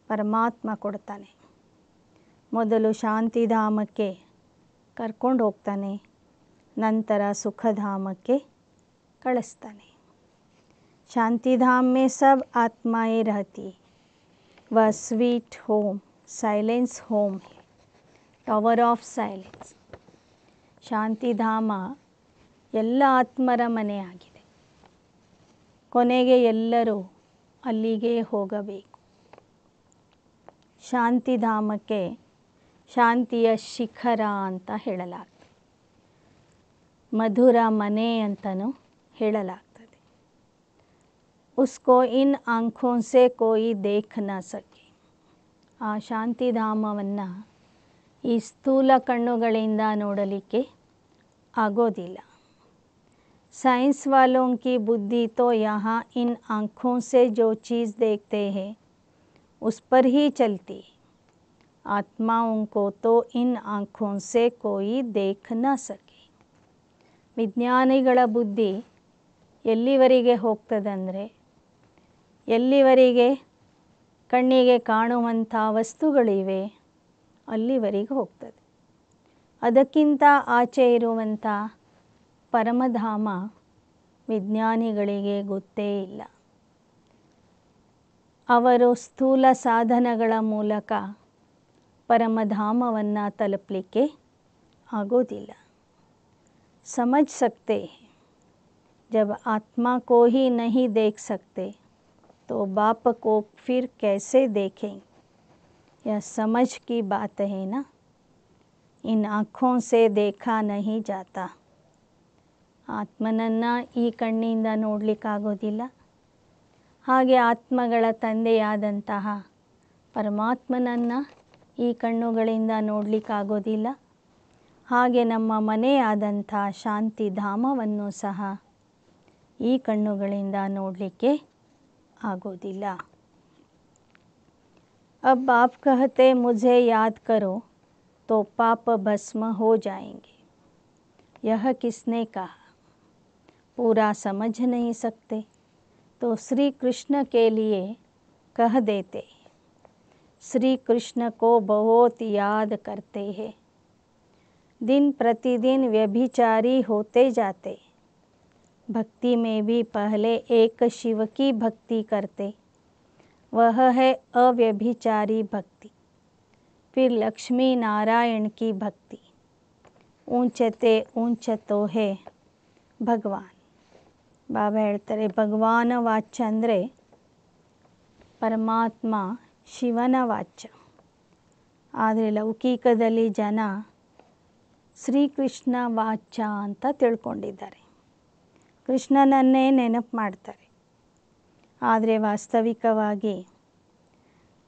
ಪರಮಾತ್ಮ ಕೊಡ್ತಾನೆ ಮೊದಲು ಶಾಂತಿಧಾಮಕ್ಕೆ ಕರ್ಕೊಂಡು ಹೋಗ್ತಾನೆ ನಂತರ ಸುಖಧಾಮಕ್ಕೆ ಕಳಿಸ್ತಾನೆ ಶಾಂತಿಧಾಮೆ ಸಬ್ ಸಬ್ आत्माएं ವ sweet home silence home tower of silence ಶಾಂತಿಧಾಮ ಎಲ್ಲ ಆತ್ಮರ ಮನೆಯಾಗಿದೆ ಕೊನೆಗೆ ಎಲ್ಲರೂ ಅಲ್ಲಿಗೆ ಹೋಗಬೇಕು ಶಾಂತಿಧಾಮಕ್ಕೆ ಶಾಂತಿಯ ಶಿಖರ ಅಂತ ಹೇಳಲಾಗ್ತದೆ ಮಧುರ ಮನೆ ಅಂತಲೂ ಹೇಳಲಾಗ್ತದೆ ಉಸ್ಕೋ ಇನ್ ಆಂಖೋನ್ಸೆ ಕೋಯಿ ನ ಸಖಿ ಆ ಶಾಂತಿಧಾಮವನ್ನು ಈ ಸ್ಥೂಲ ಕಣ್ಣುಗಳಿಂದ ನೋಡಲಿಕ್ಕೆ ಆಗೋದಿಲ್ಲ साइंस वालों की बुद्धि तो यहाँ इन आँखों से जो चीज़ देखते हैं उस पर ही चलती आत्माओं को तो इन आँखों से कोई देख न सके ವಿಜ್ಞಾನಿಗಳ ಬುದ್ಧಿ ಎಲ್ಲಿವರೆಗೆ ಹೋಗ್ತದಂದರೆ ಎಲ್ಲಿವರೆಗೆ ಕಣ್ಣಿಗೆ ಕಾಣುವಂಥ ವಸ್ತುಗಳಿವೆ ಅಲ್ಲಿವರೆಗೆ ಹೋಗ್ತದೆ ಅದಕ್ಕಿಂತ ಆಚೆ ಇರುವಂಥ परमधाम विज्ञानी गे स्थूल साधन मूलक परमधाम ಮೂಲಕ आगोद समझ सकते जब आत्मा को ही नहीं देख सकते तो बाप को फिर कैसे देखें यह समझ की बात है ना इन आँखों से देखा नहीं जाता ಆತ್ಮನನ್ನು ಈ ಕಣ್ಣಿಂದ ನೋಡಲಿಕ್ಕಾಗೋದಿಲ್ಲ ಹಾಗೆ ಆತ್ಮಗಳ ತಂದೆಯಾದಂತಹ ಪರಮಾತ್ಮನನ್ನು ಈ ಕಣ್ಣುಗಳಿಂದ ನೋಡಲಿಕ್ಕಾಗೋದಿಲ್ಲ ಹಾಗೆ ನಮ್ಮ ಮನೆಯಾದಂಥ ಶಾಂತಿ ಧಾಮವನ್ನು ಸಹ ಈ ಕಣ್ಣುಗಳಿಂದ ನೋಡಲಿಕ್ಕೆ ಆಗೋದಿಲ್ಲ अब आप कहते मुझे याद करो तो पाप भस्म हो जाएंगे यह किसने कहा पूरा समझ नहीं सकते तो श्री कृष्ण के लिए कह देते श्री कृष्ण को बहुत याद करते हैं दिन प्रतिदिन व्यभिचारी होते जाते भक्ति में भी पहले एक शिव की भक्ति करते वह है अव्यभिचारी भक्ति फिर लक्ष्मी नारायण की भक्ति ऊंचते ऊंच तो है भगवान ಬಾಬಾ ಹೇಳ್ತಾರೆ ಭಗವಾನ ವಾಚ್ಯ ಅಂದರೆ ಪರಮಾತ್ಮ ಶಿವನ ವಾಚ್ಯ ಆದರೆ ಲೌಕಿಕದಲ್ಲಿ ಜನ ಶ್ರೀಕೃಷ್ಣ ವಾಚ್ಯ ಅಂತ ತಿಳ್ಕೊಂಡಿದ್ದಾರೆ ಕೃಷ್ಣನನ್ನೇ ನೆನಪು ಮಾಡ್ತಾರೆ ಆದರೆ ವಾಸ್ತವಿಕವಾಗಿ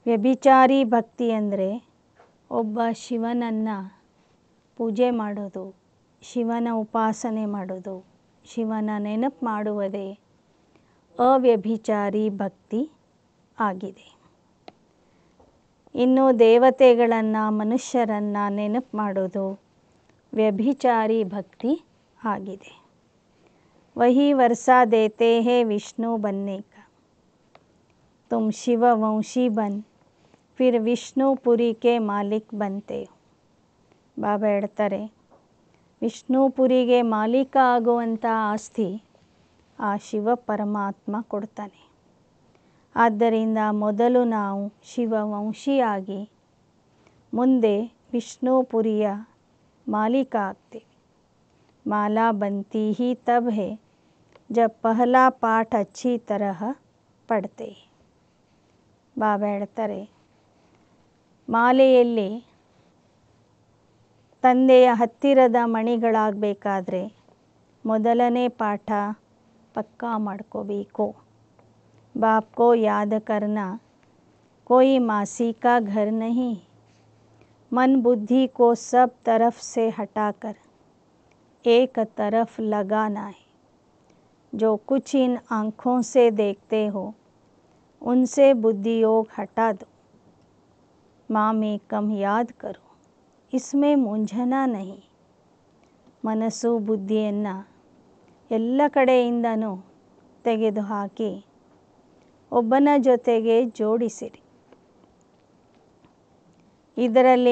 ವ್ಯಭಿಚಾರಿ ಭಕ್ತಿ ಅಂದರೆ ಒಬ್ಬ ಶಿವನನ್ನು ಪೂಜೆ ಮಾಡೋದು ಶಿವನ ಉಪಾಸನೆ ಮಾಡೋದು ಶಿವನ ನೆನಪು ಮಾಡುವುದೇ ಅವ್ಯಭಿಚಾರಿ ಭಕ್ತಿ ಆಗಿದೆ ಇನ್ನು ದೇವತೆಗಳನ್ನು ಮನುಷ್ಯರನ್ನು ನೆನಪು ಮಾಡೋದು ವ್ಯಭಿಚಾರಿ ಭಕ್ತಿ ಆಗಿದೆ ವಹಿ ವರ್ಷ ದೇತೆ ಹೇ ವಿಷ್ಣು ಬನ್ನೇಕ ತುಮ್ ಶಿವ ವಂಶಿ ಬನ್ ಫಿರ್ ವಿಷ್ಣು ಪುರಿಕೆ ಮಾಲಿಕ್ ಬಂತೆ ಬಾಬಾ ಹೇಳ್ತಾರೆ ವಿಷ್ಣುಪುರಿಗೆ ಮಾಲೀಕ ಆಗುವಂಥ ಆಸ್ತಿ ಆ ಶಿವ ಪರಮಾತ್ಮ ಕೊಡ್ತಾನೆ ಆದ್ದರಿಂದ ಮೊದಲು ನಾವು ಶಿವವಂಶಿಯಾಗಿ ಮುಂದೆ ವಿಷ್ಣುಪುರಿಯ ಮಾಲೀಕ ಆಗ್ತೀವಿ ಮಾಲಾ ಬಂತಿ ಹಿ तब ಜ जब ಪಾಠ ಅಚ್ಚಿ ತರಹ तरह ಬಾಬಾ ಹೇಳ್ತಾರೆ ಮಾಲೆಯಲ್ಲಿ ತಂದೆಯ ಹತ್ತಿರದ मोदलने पाठ पक्को बाप को याद करना कोई मासी का घर नहीं मन बुद्धि को सब तरफ से हटाकर एक तरफ लगाना है जो कुछ इन आँखों से देखते हो उनसे बुद्धि योग हटा दो माँ में कम याद करो इसमें मुंझना नहीं मनसु बुद्धिया कड़ू तेदाकिबन जो जोड़ी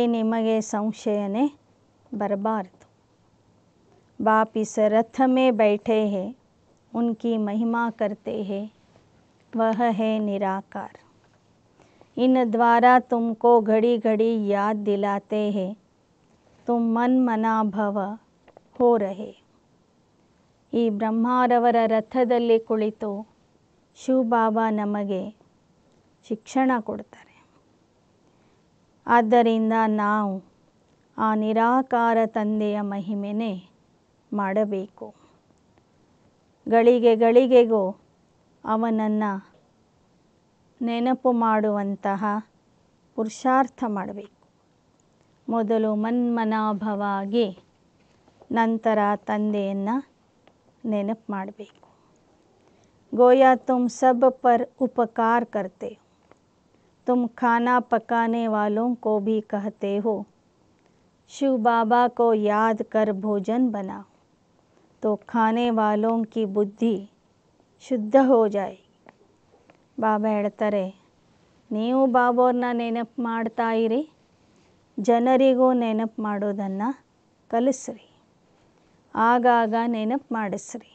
निम्हे संशय बरबार तो। बापिस रथ में बैठे है उनकी महिमा करते हैं वह है निराकार इन द्वारा तुमको घड़ी घड़ी याद दिलाते हैं तो मन ಹೋರಹೆ ಈ ಬ್ರಹ್ಮಾರವರ ರಥದಲ್ಲಿ ಕುಳಿತು ಶಿವಬಾಬಾ ನಮಗೆ ಶಿಕ್ಷಣ ಕೊಡ್ತಾರೆ ಆದ್ದರಿಂದ ನಾವು ಆ ನಿರಾಕಾರ ತಂದೆಯ ಮಹಿಮೆನೇ ಮಾಡಬೇಕು ಗಳಿಗೆ ಗಳಿಗೆಗೂ ಅವನನ್ನು ನೆನಪು ಮಾಡುವಂತಹ ಪುರುಷಾರ್ಥ ಮಾಡಬೇಕು ಮೊದಲು ಮನ್ಮನಾಭವಗೆ ನಂತರ ತಂದೆಯನ್ನ ನೆನಪು ಮಾಡಬೇಕು ಗೋಯಾ ತುಮ್ ಸಬ್ ಪರ ಉಪಕಾರ ಕರ್ತೆ ತುಮ್ ಖಾನಾ ಪಕಾನೆ ವಾಲೋಂ ಕೋ ಭಿ ಕಹತೆ ಹೋ ಶಿವಬಾಬಾ ಕೋ yaad ಕರ್ bhojan બના ತೋ ಖಾನೆ ವಾಲೋಂ ಕಿ ಬುದ್ಧಿ ಶುದ್ಧ ಹೋ ಜಾಯೇ ಬಾಬಾ ಹೆಳ್ತರೆ ನೀವು ಬಾಬೋರನ್ನ ನೆನಪು ಮಾಡ್ತಾ ಇರಿ ಜನರಿಗೂ ನೆನಪು ಮಾಡೋದನ್ನು ಕಲಿಸ್ರಿ ಆಗಾಗ ನೆನಪು ಮಾಡಿಸ್ರಿ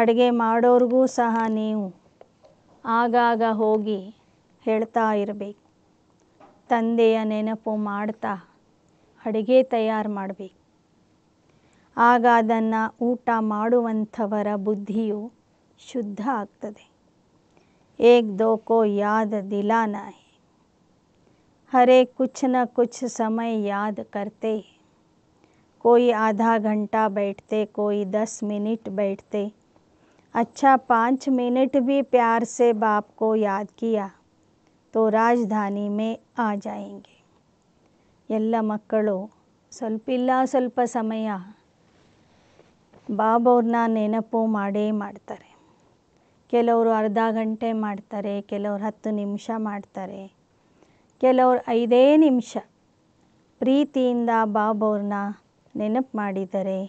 ಅಡುಗೆ ಮಾಡೋರಿಗೂ ಸಹ ನೀವು ಆಗಾಗ ಹೋಗಿ ಹೇಳ್ತಾ ಇರಬೇಕು ತಂದೆಯ ನೆನಪು ಮಾಡ್ತಾ ಅಡುಗೆ ತಯಾರು ಮಾಡಬೇಕು ಆಗ ಅದನ್ನು ಊಟ ಮಾಡುವಂಥವರ ಬುದ್ಧಿಯು ಶುದ್ಧ ಆಗ್ತದೆ ಏಕ್ ದೋಕೋ ಕೋ ಯಾದ ದಿಲಾನ हरे कुछ न कुछ समय याद करते कोई आधा घंटा बैठते कोई दस मिनट बैठते अच्छा पाँच मिनट भी प्यार से बाप को याद किया तो राजधानी में आ जाएंगे मकड़ो स्वल स्वल्प समय बाबोरन नेनपूमेतर केलव घंटे मातरे केलव हत निम्षर ಕೆಲವ್ರು ಐದೇ ನಿಮಿಷ ಪ್ರೀತಿಯಿಂದ ಬಾಬವ್ರನ್ನ ನೆನಪು ಮಾಡಿದರೆ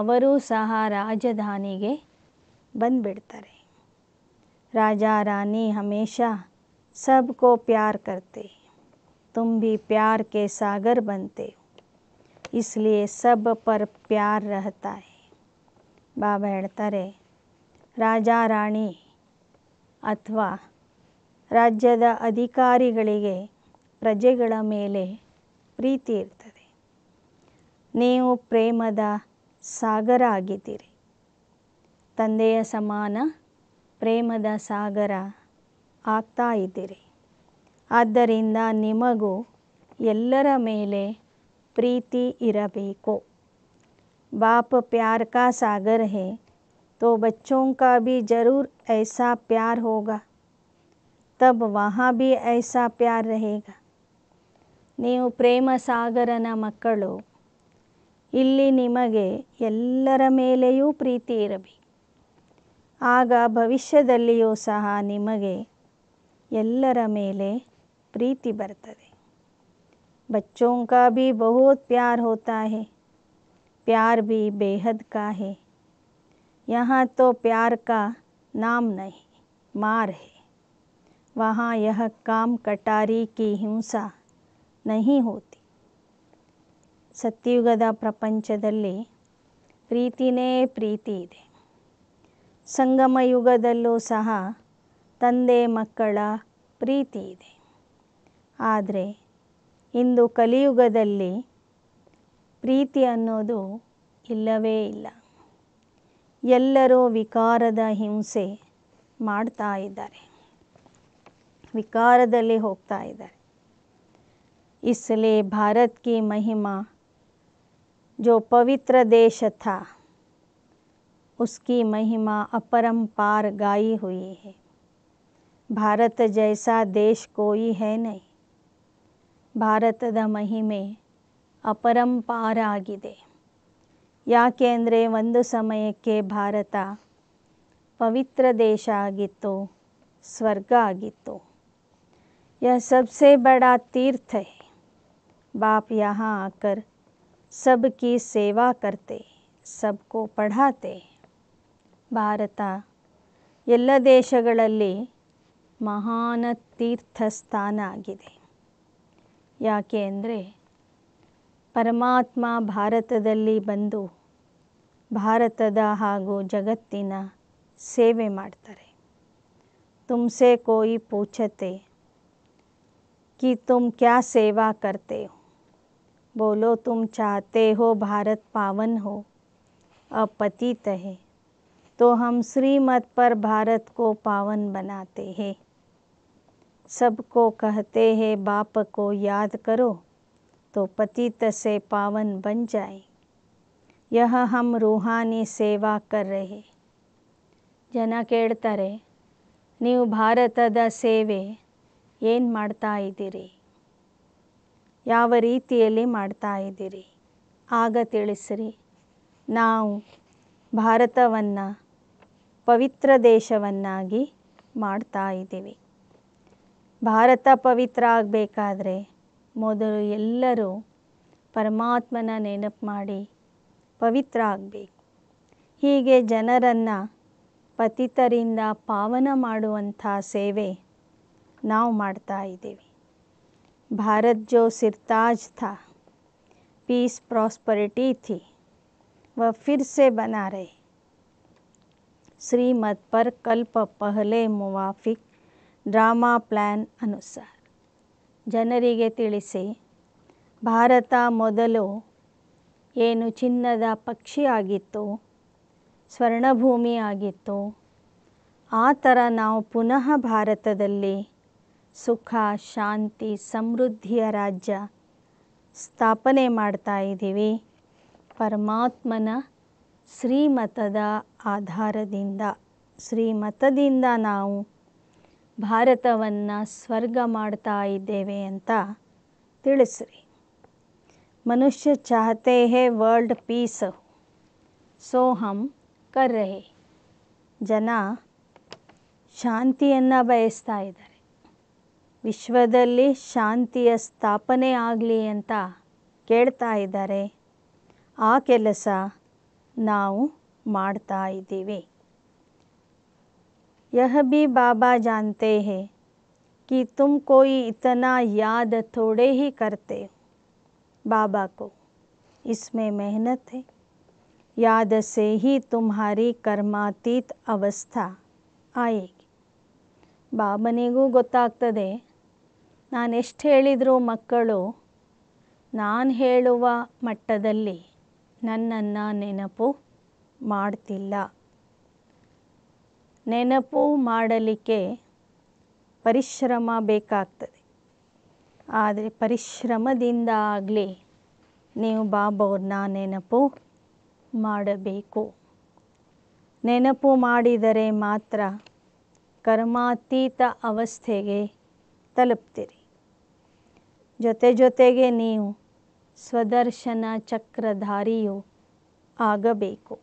ಅವರೂ ಸಹ ರಾಜಧಾನಿಗೆ ಬಂದುಬಿಡ್ತಾರೆ राजा रानी हमेशा सबको प्यार करते तुम भी प्यार के सागर बनते हो इसलिए सब पर प्यार रहता है बाबा ಹೇಳ್ತಾರೆ ರಾಜಾ ರಾಣಿ ಅಥವಾ ರಾಜ್ಯದ ಅಧಿಕಾರಿಗಳಿಗೆ ಪ್ರಜೆಗಳ ಮೇಲೆ ಪ್ರೀತಿ ಇರ್ತದೆ ನೀವು ಪ್ರೇಮದ ಸಾಗರ ಆಗಿದ್ದೀರಿ ತಂದೆಯ ಸಮಾನ ಪ್ರೇಮದ ಸಾಗರ ಆಗ್ತಾ ಇದ್ದೀರಿ ಆದ್ದರಿಂದ ನಿಮಗೂ ಎಲ್ಲರ ಮೇಲೆ ಪ್ರೀತಿ ಇರಬೇಕು ಬಾಪ ಪ್ಯಾರ್ ಕಾ ಸಾಗರ್ ಹೇ ತೋ ಬಚ್ಚೋಂಕಾ का ಜರೂರ್ ज़रूर ऐसा प्यार तब वहाँ ಭಿ ಐಸಾ प्यार रहेगा ನೀವು ಪ್ರೇಮ ಸಾಗರನ ಮಕ್ಕಳು ಇಲ್ಲಿ ನಿಮಗೆ ಎಲ್ಲರ ಮೇಲೆಯೂ ಪ್ರೀತಿ ಇರಬೇಕು ಆಗ ಭವಿಷ್ಯದಲ್ಲಿಯೂ ಸಹ ನಿಮಗೆ ಎಲ್ಲರ ಮೇಲೆ ಪ್ರೀತಿ ಬರ್ತದೆ ಬಚ್ಚೋಕಾ का भी ಪ್ಯಾರ್ प्यार होता है प्यार भी ಕಾ का है यहाँ तो प्यार वहाँ यह काम कटारी की ಹಿಂಸೆ ನಹಿ ಹೋತಿ ಸತ್ಯಯುಗದ ಪ್ರಪಂಚದಲ್ಲಿ ಪ್ರೀತಿನೇ ಪ್ರೀತಿ ಇದೆ ಸಂಗಮ ಯುಗದಲ್ಲೂ ಸಹ ತಂದೆ ಮಕ್ಕಳ ಪ್ರೀತಿ ಇದೆ ಆದರೆ ಇಂದು ಕಲಿಯುಗದಲ್ಲಿ ಪ್ರೀತಿ ಅನ್ನೋದು ಇಲ್ಲವೇ ಇಲ್ಲ ಎಲ್ಲರೂ ವಿಕಾರದ ಹಿಂಸೆ ಮಾಡ್ತಾ ಇದ್ದಾರೆ ವಿಕಾರದಲ್ಲಿ ಹೋಗ್ತಾ ಇದ್ದಾರೆ इसलिए भारत की महिमा जो पवित्र देश था उसकी महिमा अपरम्पार गाई हुई है ಭಾರತ ಜೈಸ ದೇಶ ಕೋಯಿ ಹೇ ನೈ ಭಾರತದ ಮಹಿಮೆ ಅಪರಂಪಾರ ಆಗಿದೆ ಯಾಕೆ ಅಂದರೆ ಒಂದು ಸಮಯಕ್ಕೆ ಭಾರತ ಪವಿತ್ರ ದೇಶ ಆಗಿತ್ತು ಸ್ವರ್ಗ ಆಗಿತ್ತು यह सबसे बड़ा तीर्थ है बाप यहाँ आकर सबकी सेवा करते सबको ಪಡಾತೆ ಭಾರತ ಎಲ್ಲ ದೇಶಗಳಲ್ಲಿ ಮಹಾನ ತೀರ್ಥಸ್ಥಾನ ಆಗಿದೆ ಯಾಕೆ ಅಂದರೆ ಪರಮಾತ್ಮ ಭಾರತದಲ್ಲಿ ಬಂದು ಭಾರತದ ಹಾಗೂ ಜಗತ್ತಿನ ಸೇವೆ ಮಾಡ್ತಾರೆ ತುಮ್ಸೆ ಕೋಯಿ ಪೂಚತೆ कि तुम क्या सेवा करते हो बोलो तुम चाहते हो भारत पावन हो अपतित है तो हम श्रीमत पर भारत को पावन बनाते हैं सबको कहते हैं बाप को याद करो तो पतित से पावन बन जाए यह हम रूहानी सेवा कर रहे जना रहे न्यू भारत द सेवे ಏನು ಮಾಡ್ತಾ ಇದ್ದೀರಿ ಯಾವ ರೀತಿಯಲ್ಲಿ ಮಾಡ್ತಾ ಇದ್ದೀರಿ ಆಗ ತಿಳಿಸಿರಿ ನಾವು ಭಾರತವನ್ನು ಪವಿತ್ರ ದೇಶವನ್ನಾಗಿ ಮಾಡ್ತಾ ಇದ್ದೀವಿ ಭಾರತ ಪವಿತ್ರ ಆಗಬೇಕಾದ್ರೆ ಮೊದಲು ಎಲ್ಲರೂ ಪರಮಾತ್ಮನ ನೆನಪು ಮಾಡಿ ಪವಿತ್ರ ಆಗಬೇಕು ಹೀಗೆ ಜನರನ್ನು ಪತಿತರಿಂದ ಪಾವನ ಮಾಡುವಂಥ ಸೇವೆ ನಾವು ಮಾಡ್ತಾ ಇದ್ದೀವಿ ಭಾರತ್ ಜೋ ಸಿರ್ತಾಜ್ ಥಾ ಪೀಸ್ ಪ್ರಾಸ್ಪರಿಟಿ ಥಿ ವ ಫಿರ್ ಸೆ ಬನಾ ರಹೆ ಶ್ರೀಮತ್ पर ಕಲ್ಪ ಡ್ರಾಮಾ ಪ್ಲ್ಯಾನ್ ಅನುಸಾರ ಜನರಿಗೆ ತಿಳಿಸಿ ಭಾರತ ಮೊದಲು ಏನು ಚಿನ್ನದ ಪಕ್ಷಿ ಆಗಿತ್ತು ಸ್ವರ್ಣಭೂಮಿ ಆಗಿತ್ತು ಆ ಥರ ನಾವು ಪುನಃ ಭಾರತದಲ್ಲಿ ಸುಖ ಶಾಂತಿ ಸಮೃದ್ಧಿಯ ರಾಜ್ಯ ಸ್ಥಾಪನೆ ಮಾಡ್ತಾ ಇದ್ದೀವಿ ಪರಮಾತ್ಮನ ಶ್ರೀಮತದ ಆಧಾರದಿಂದ ಶ್ರೀಮತದಿಂದ ನಾವು ಭಾರತವನ್ನು ಸ್ವರ್ಗ ಮಾಡ್ತಾ ಇದ್ದೇವೆ ಅಂತ ತಿಳಿಸ್ರಿ ಮನುಷ್ಯ ಚಾಹತೆ ಹೇ ವರ್ಲ್ಡ್ ಪೀಸ್ ಸೋಹಂ ಕರ್ರಹೆ ಜನ ಶಾಂತಿಯನ್ನು ಬಯಸ್ತಾ ಇದ್ದಾರೆ विश्वदले शांतिय स्थापने आगले ಅಂತ ಹೇಳ್ತಾ ಇದ್ದಾರೆ ಆ ಕೆಲಸ ನಾವು ಮಾಡುತ್ತಾ ಇದ್ದೇವೆ યહ ભી બાબા જાણતે હૈ કી તુમ કોઈ اتنا યાદ થોડે હી કરતે બાબા કો ઇસમે મહેનત હૈ યાદ સે હી તુમારી કર્મಾತೀತ અવસ્થા આયે બાબાને કો ಗೊತ್ತા હતાદે ನಾನು ಎಷ್ಟು ಹೇಳಿದರೂ ಮಕ್ಕಳು ನಾನು ಹೇಳುವ ಮಟ್ಟದಲ್ಲಿ ನನ್ನನ್ನು ನೆನಪು ಮಾಡ್ತಿಲ್ಲ ನೆನಪು ಮಾಡಲಿಕ್ಕೆ ಪರಿಶ್ರಮ ಬೇಕಾಗ್ತದೆ ಆದರೆ ಪರಿಶ್ರಮದಿಂದ ಆಗಲಿ ನೀವು ಬಾಬವ್ರನ್ನ ನೆನಪು ಮಾಡಬೇಕು ನೆನಪು ಮಾಡಿದರೆ ಮಾತ್ರ ಕರ್ಮಾತೀತ ಅವಸ್ಥೆಗೆ ತಲುಪ್ತೀರಿ ಜೊತೆ ಜೊತೆಗೆ ನೀವು ಸ್ವದರ್ಶನ ಚಕ್ರಧಾರಿಯು ಆಗಬೇಕು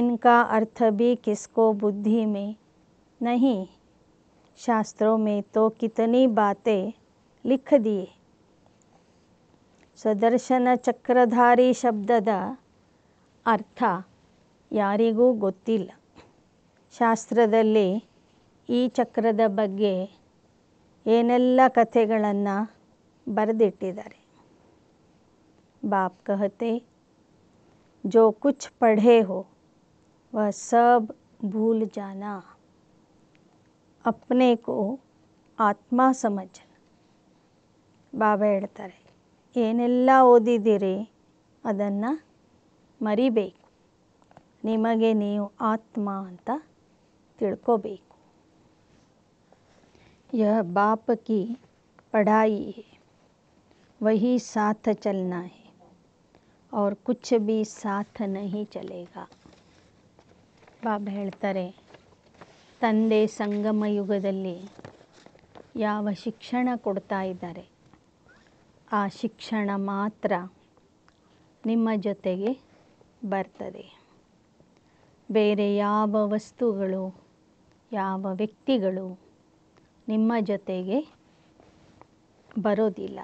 ಇನ್ಕಾ ಅರ್ಥ ಬಿ ಕಿಸ್ಕೋ ಬುದ್ಧಿ ಮೇ ನಹಿ ಶಾಸ್ತ್ರೋ ಮೇ ತೋ ಕಿತನಿ ಬಾತೆ ಲಿಖ ದಿಯೆ ಸ್ವದರ್ಶನ ಚಕ್ರಧಾರಿ ಶಬ್ದದ ಅರ್ಥ ಯಾರಿಗೂ ಗೊತ್ತಿಲ್ಲ ಶಾಸ್ತ್ರದಲ್ಲಿ ಈ ಚಕ್ರದ ಬಗ್ಗೆ ಏನೆಲ್ಲ ಕಥೆಗಳನ್ನು बरदिटे बाप कहते जो कुछ पढ़े हो वह सब भूल जाना अपने को आत्मा समझ बाबा हेतर ऐने ओदीरे अदान मरी निमे आत्मा अंतो यह बाप की पढ़ाई है वही साथ चलना है और ಕುಚ್ ಬಿ ಸಾಥ್ ನಹಿ ಚಲೇಗಾ ಬಾಬಾ ಹೇಳ್ತಾರೆ ತಂದೆ ಸಂಗಮ ಯುಗದಲ್ಲಿ ಯಾವ ಶಿಕ್ಷಣ ಕೊಡ್ತಾ ಇದ್ದಾರೆ ಆ ಶಿಕ್ಷಣ ಮಾತ್ರ ನಿಮ್ಮ ಜೊತೆಗೆ ಬರ್ತದೆ ಬೇರೆ ಯಾವ ವಸ್ತುಗಳು ಯಾವ ವ್ಯಕ್ತಿಗಳು ನಿಮ್ಮ ಜೊತೆಗೆ ಬರೋದಿಲ್ಲ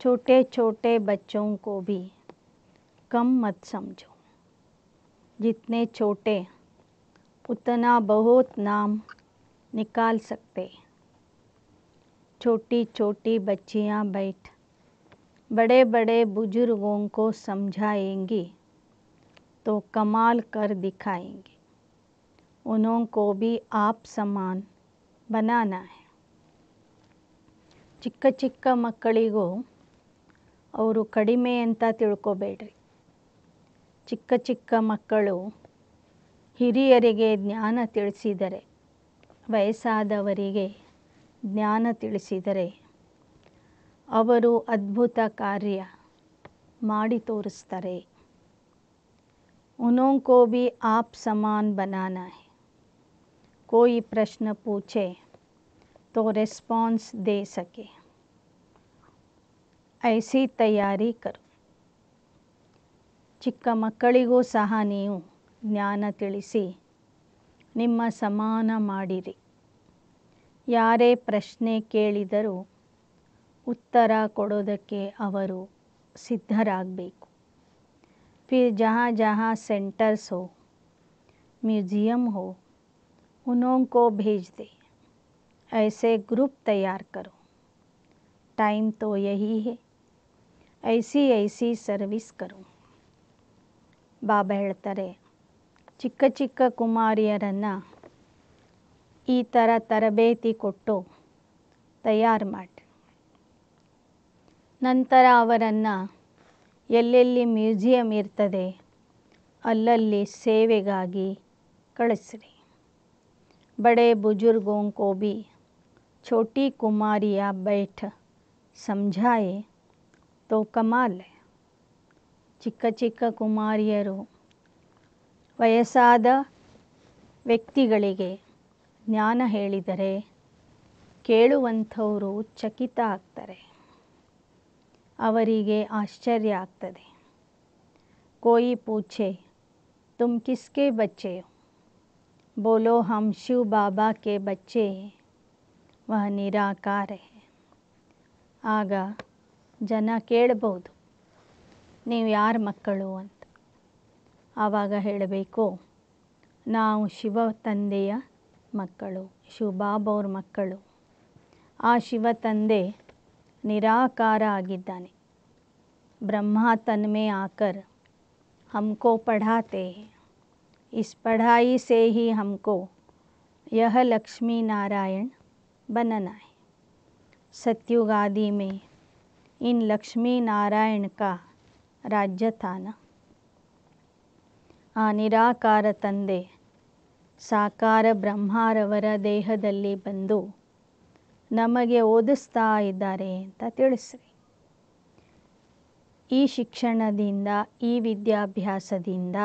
छोटे छोटे बच्चों को भी कम मत समझो जितने छोटे उतना बहुत नाम निकाल सकते छोटी छोटी बच्चियाँ बैठ बड़े बड़े बुजुर्गों को समझाएंगी तो कमाल कर दिखाएंगे उन्हों को भी आप समान बनाना है चिक्का चिक्का मकड़ी को ಅವರು ಕಡಿಮೆ ಅಂತ ತಿಳ್ಕೊಬೇಡ್ರಿ ಚಿಕ್ಕ ಚಿಕ್ಕ ಮಕ್ಕಳು ಹಿರಿಯರಿಗೆ ಜ್ಞಾನ ತಿಳಿಸಿದರೆ ವಯಸ್ಸಾದವರಿಗೆ ಜ್ಞಾನ ತಿಳಿಸಿದರೆ ಅವರು ಅದ್ಭುತ ಕಾರ್ಯ ಮಾಡಿ ತೋರಿಸ್ತಾರೆ ಉನೋಂಕೋ ಬಿ ಆಪ್ ಸಮಾನ್ ಬನಾನ ಕೋಯಿ ಪ್ರಶ್ನ प्रश्न ತೋ ರೆಸ್ಪಾನ್ಸ್ ದೇ ಸಕೆ ಐಸಿ ತಯಾರಿ ಕರು ಚಿಕ್ಕ ಮಕ್ಕಳಿಗೂ ಸಹ ನೀವು ಜ್ಞಾನ ತಿಳಿಸಿ ನಿಮ್ಮ ಸಮಾನ ಮಾಡಿರಿ ಯಾರೇ ಪ್ರಶ್ನೆ ಕೇಳಿದರೂ ಉತ್ತರ ಕೊಡೋದಕ್ಕೆ ಅವರು ಸಿದ್ಧರಾಗಬೇಕು ಫಿರ್ ಜಹಾ ಜಹಾ ಸೆಂಟರ್ಸ್ ಹೋ ಮ್ಯೂಸಿಯಮ್ ಹೋ ಉನೋಂಕೋ ಭೇಜ್ ದೇ ಐಸೆ ಗ್ರೂಪ್ ತಯಾರು ಕರು ಟೈಮ್ ತೋ ತೋ ಯಹಿ ಐ ಸಿ ಐ ಸಿ ಸರ್ವಿಸ್ಕರು ಬಾಬಾ ಹೇಳ್ತಾರೆ ಚಿಕ್ಕ ಚಿಕ್ಕ ಕುಮಾರಿಯರನ್ನು ಈ ಥರ ತರಬೇತಿ ಕೊಟ್ಟು ತಯಾರು ಮಾಡಿ ನಂತರ ಅವರನ್ನು ಎಲ್ಲೆಲ್ಲಿ ಮ್ಯೂಸಿಯಂ ಇರ್ತದೆ ಅಲ್ಲಲ್ಲಿ ಸೇವೆಗಾಗಿ ಕಳಿಸ್ರಿ ಬಡೆ ಬುಜುರ್ಗೋಂಕೋಬಿ ಛೋಟಿ ಕುಮಾರಿಯ ಬೈಠ बैठ ತೋಕಮಾಲೆ ಚಿಕ್ಕ ಚಿಕ್ಕ ಕುಮಾರಿಯರು ವಯಸ್ಸಾದ ವ್ಯಕ್ತಿಗಳಿಗೆ ಜ್ಞಾನ ಹೇಳಿದರೆ ಕೇಳುವಂಥವರು ಚಕಿತ ಆಗ್ತಾರೆ ಅವರಿಗೆ ಆಶ್ಚರ್ಯ ಆಗ್ತದೆ ಕೋಯಿ ಪೂಛೆ ತುಮ್ ಕಿಸ್ಕೆ ಬಚ್ಚೆ ಬೋಲೋ ಹಮ್ ಬಾಬಾ ಕೆ ಬಚ್ಚೆ ವಹ ನಿರಾಕಾರೆ ಆಗ ಜನ ಕೇಳಬಹುದು ನೀವು ಯಾರ ಮಕ್ಕಳು ಅಂತ ಆವಾಗ ಹೇಳಬೇಕು ನಾವು ಶಿವ ತಂದೆಯ ಮಕ್ಕಳು ಶಿವಬಾಬವ್ರ ಮಕ್ಕಳು ಆ ಶಿವ ತಂದೆ ನಿರಾಕಾರ ಆಗಿದ್ದಾನೆ ब्रह्मा तन में आकर हमको पढ़ाते हैं इस पढ़ाई से ही हमको यह लक्ष्मी नारायण बनना है सत्युग आदि में ಇನ್ लक्ष्मी नारायण ರಾಜ್ಯ ಆ ನಿರಾಕಾರ ತಂದೆ ಸಾಕಾರ ಬ್ರಹ್ಮಾರವರ ದೇಹದಲ್ಲಿ ಬಂದು ನಮಗೆ ಓದಿಸ್ತಾ ಇದ್ದಾರೆ ಅಂತ ತಿಳಿಸ್ರಿ ಈ ಶಿಕ್ಷಣದಿಂದ ಈ ವಿದ್ಯಾಭ್ಯಾಸದಿಂದ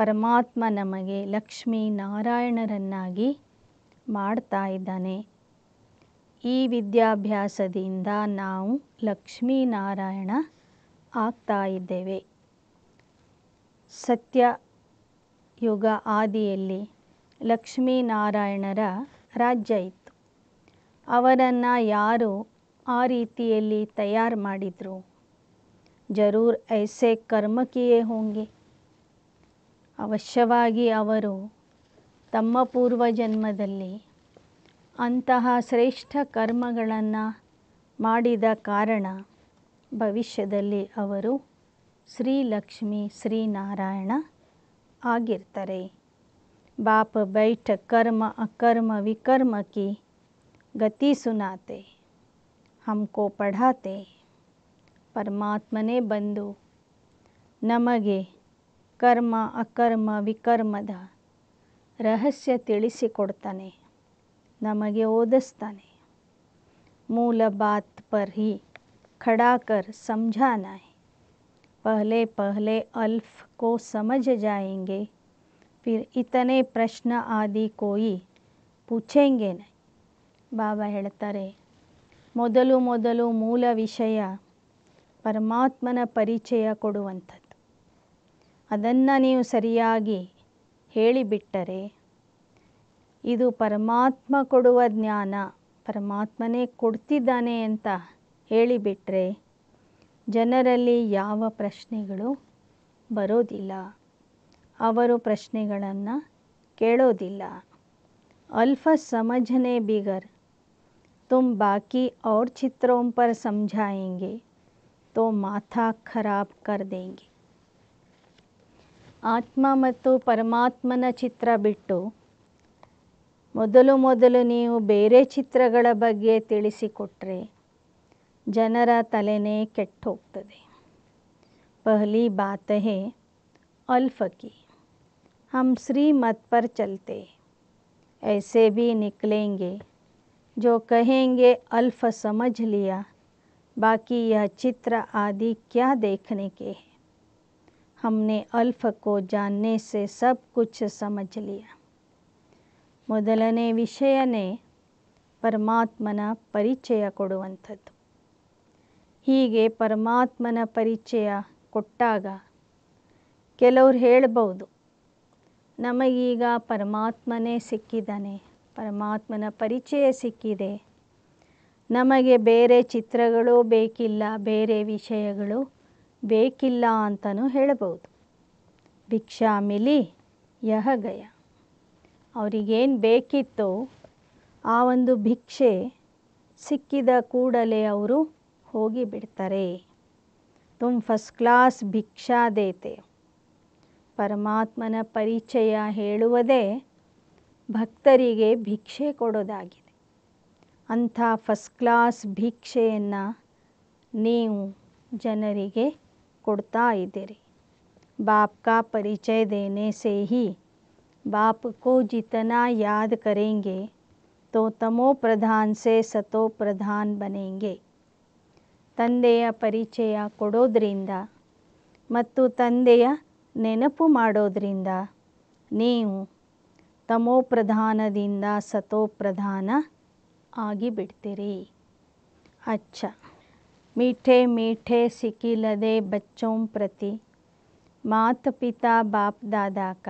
ಪರಮಾತ್ಮ ನಮಗೆ ಲಕ್ಷ್ಮೀ ನಾರಾಯಣರನ್ನಾಗಿ ಮಾಡ್ತಾ ಇದ್ದಾನೆ ಈ ವಿದ್ಯಾಭ್ಯಾಸದಿಂದ ನಾವು ಲಕ್ಷ್ಮೀನಾರಾಯಣ ಆಗ್ತಾ ಇದ್ದೇವೆ ಸತ್ಯ ಯುಗ ಆದಿಯಲ್ಲಿ ಲಕ್ಷ್ಮೀನಾರಾಯಣರ ರಾಜ್ಯ ಇತ್ತು ಅವರನ್ನು ಯಾರು ಆ ರೀತಿಯಲ್ಲಿ ತಯಾರು ಮಾಡಿದರು ಜರೂರ್ ಐಸೆ ಕರ್ಮಕಿಯೇ ಹೋಂಗೆ ಅವಶ್ಯವಾಗಿ ಅವರು ತಮ್ಮ ಪೂರ್ವಜನ್ಮದಲ್ಲಿ ಅಂತಹ ಶ್ರೇಷ್ಠ ಕರ್ಮಗಳನ್ನು ಮಾಡಿದ ಕಾರಣ ಭವಿಷ್ಯದಲ್ಲಿ ಅವರು ಶ್ರೀಲಕ್ಷ್ಮಿ ಶ್ರೀನಾರಾಯಣ ಆಗಿರ್ತಾರೆ ಬಾಪ ಬೈಠ ಕರ್ಮ ಅಕರ್ಮ ವಿಕರ್ಮಕ್ಕೆ ಗತಿ ಗತಿ ಸುನಾತೆ हमको ಪಡಾತೆ ಪರಮಾತ್ಮನೇ ಬಂದು ನಮಗೆ ಕರ್ಮ ಅಕರ್ಮ ವಿಕರ್ಮದ ರಹಸ್ಯ ತಿಳಿಸಿಕೊಡ್ತಾನೆ ನಮಗೆ ಓದಿಸ್ತಾನೆ ಮೂಲ ಬಾತ್ ಪರ್ ಹಿ ಖಡಾಕರ್ ಸಮಝಾನಾ ಪಹಲೆ ಪಹಲೆ ಅಲ್ಫ್ ಕೋ ಸಮಜ ಜಾಯೆಂಗೆ ಫಿರ್ ಇತನೇ ಪ್ರಶ್ನ ಆದಿ ಕೋಯಿ ಪುಚ್ಛೆಂಗೇನೆ ಬಾಬಾ ಹೇಳ್ತಾರೆ ಮೊದಲು ಮೊದಲು ಮೂಲ ವಿಷಯ ಪರಮಾತ್ಮನ ಪರಿಚಯ ಕೊಡುವಂಥದ್ದು ಅದನ್ನು ನೀವು ಸರಿಯಾಗಿ ಹೇಳಿಬಿಟ್ಟರೆ ಇದು ಪರಮಾತ್ಮ ಕೊಡುವ ಜ್ಞಾನ ಪರಮಾತ್ಮನೇ ಕೊಡ್ತಿದ್ದಾನೆ ಅಂತ ಹೇಳಿಬಿಟ್ರೆ ಜನರಲ್ಲಿ ಯಾವ ಪ್ರಶ್ನೆಗಳು ಬರೋದಿಲ್ಲ ಅವರು ಪ್ರಶ್ನೆಗಳನ್ನು ಕೇಳೋದಿಲ್ಲ ಅಲ್ಫ ಸಮಜನೆ ಬಿಗರ್ ತುಂಬ ಬಾಕಿ ಔರ್ ಚಿತ್ರೋಂ ಪರ್ ತೋ ಮಾಥಾ ಖರಾಬ್ ಕರ್ದೇಂಗೆ ಆತ್ಮ ಮತ್ತು ಪರಮಾತ್ಮನ ಚಿತ್ರ ಬಿಟ್ಟು ಮೊದಲು ಮೊದಲು नहीं बेरे ಚಿತ್ರಗಳ ಬಗ್ಗೆ जनर ಜನರ ತಲೆನೇ ಕೆಟ್ಟು ಹೋಗ್ತದೆ ಪಹಲಿ ಬಾತ ಹೇ हम श्री मत पर चलते ऐसे भी निकलेंगे जो कहेंगे अल्फ समझ लिया बाकी यह चित्र आदि क्या देखने के हैं हमने अल्फ को जानने से सब कुछ समझ लिया ಮೊದಲನೇ ವಿಷಯನೇ ಪರಮಾತ್ಮನ ಪರಿಚಯ ಕೊಡುವಂಥದ್ದು ಹೀಗೆ ಪರಮಾತ್ಮನ ಪರಿಚಯ ಕೊಟ್ಟಾಗ ಕೆಲವ್ರು ಹೇಳಬಹುದು ನಮಗೀಗ ಪರಮಾತ್ಮನೇ ಸಿಕ್ಕಿದ್ದಾನೆ ಪರಮಾತ್ಮನ ಪರಿಚಯ ಸಿಕ್ಕಿದೆ ನಮಗೆ ಬೇರೆ ಚಿತ್ರಗಳು ಬೇಕಿಲ್ಲ ಬೇರೆ ವಿಷಯಗಳು ಬೇಕಿಲ್ಲ ಅಂತಲೂ ಹೇಳಬಹುದು ಭಿಕ್ಷಾಮಿಲಿ ಯಹಗಯ ಅವರಿಗೇನು ಬೇಕಿತ್ತೋ ಆ ಒಂದು ಭಿಕ್ಷೆ ಸಿಕ್ಕಿದ ಕೂಡಲೇ ಅವರು ಹೋಗಿ ತುಂಬ ಫಸ್ಟ್ ಕ್ಲಾಸ್ ಭಿಕ್ಷಾ ಪರಮಾತ್ಮನ ಪರಿಚಯ ಹೇಳುವುದೇ ಭಕ್ತರಿಗೆ ಭಿಕ್ಷೆ ಕೊಡೋದಾಗಿದೆ ಅಂಥ ಫಸ್ಟ್ ಕ್ಲಾಸ್ ಭಿಕ್ಷೆಯನ್ನು ನೀವು ಜನರಿಗೆ ಕೊಡ್ತಾ ಇದ್ದೀರಿ ಬಾಪ್ಕಾ ಪರಿಚಯದೇನೆ ಸೇಹಿ बाप को जितना याद करेंगे तो तमो ಪ್ರಧಾನ್ ಸೆ ಸತೋ ಪ್ರಧಾನ್ ಬನೆಂಗೆ ತಂದೆಯ ಪರಿಚಯ ಕೊಡೋದ್ರಿಂದ ಮತ್ತು ತಂದೆಯ ನೆನಪು ಮಾಡೋದ್ರಿಂದ ನೀವು ತಮೋ ಪ್ರಧಾನದಿಂದ ಸತೋ ಪ್ರಧಾನ ಆಗಿಬಿಡ್ತೀರಿ ಅಚ್ಚ ಮೀಠೆ ಮೀಠೆ ಸಿಕ್ಕಿಲ್ಲದೆ ಬಚ್ಚೋಂ ಪ್ರತಿ ಮಾತ ಪಿತಾ ಬಾಪ್ ದಾದಾಕ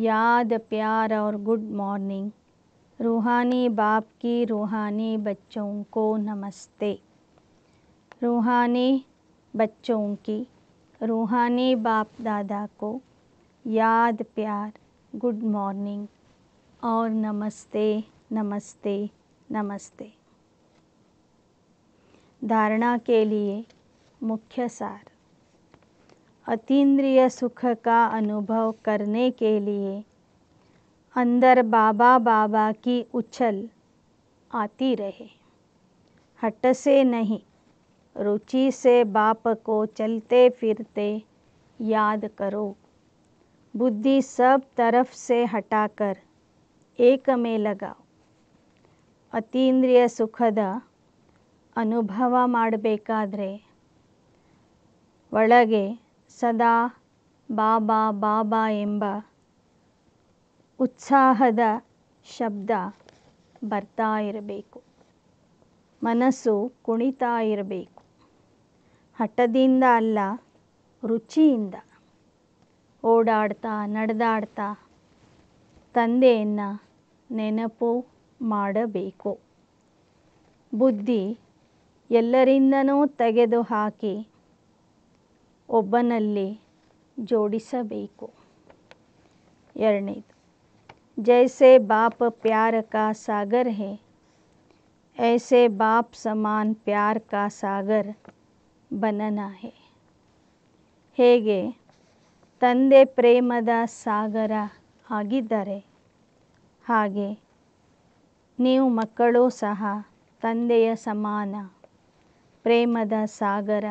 याद प्यार और गुड मॉर्निंग रूहानी बाप की रूहानी बच्चों को नमस्ते रूहानी बच्चों की रूहानी बाप दादा को याद प्यार गुड मॉर्निंग और नमस्ते नमस्ते नमस्ते धारणा के लिए मुख्य सार अतीन्द्रिय सुख का अनुभव करने के लिए अंदर बाबा बाबा की उछल आती रहे हट से नहीं रुचि से बाप को चलते फिरते याद करो बुद्धि सब तरफ से हटाकर एक में लगाओ अतीन्द्रिय सुखद अनुभव ಮಾಡಬೇಕಾದ್ರೆ ಸದಾ ಬಾಬಾ ಬಾಬಾ ಎಂಬ ಉತ್ಸಾಹದ ಶಬ್ದ ಬರ್ತಾ ಇರಬೇಕು ಮನಸ್ಸು ಕುಣಿತಾ ಇರಬೇಕು ಹಠದಿಂದ ಅಲ್ಲ ರುಚಿಯಿಂದ ಓಡಾಡ್ತಾ ನಡೆದಾಡ್ತಾ ತಂದೆಯನ್ನು ನೆನಪು ಮಾಡಬೇಕು ಬುದ್ಧಿ ಎಲ್ಲರಿಂದನೂ ತೆಗೆದು ಹಾಕಿ ಒಬ್ಬನಲ್ಲಿ ಜೋಡಿಸಬೇಕು ಎರಡನೇದ ಜೈಸೆ ಬಾಪ್ ಪ್ಯಾರ್ ಕಾ ಸಾಗರ್ ಹೇ ಐಸೆ ಬಾಪ್ ಸಮಾನ್ ಪ್ಯಾರ್ ಕಾ ಸಾಗರ್ ಬನನاہے ಹೇಗೆ ತಂದೆ ಪ್ರೇಮದ ಸಾಗರ ಆಗಿದ್ದಾರೆ ಹಾಗೆ ನೀವು ಮಕ್ಕಳು ಸಹ ತಂದೆಯ ಸಮಾನ ಪ್ರೇಮದ ಸಾಗರ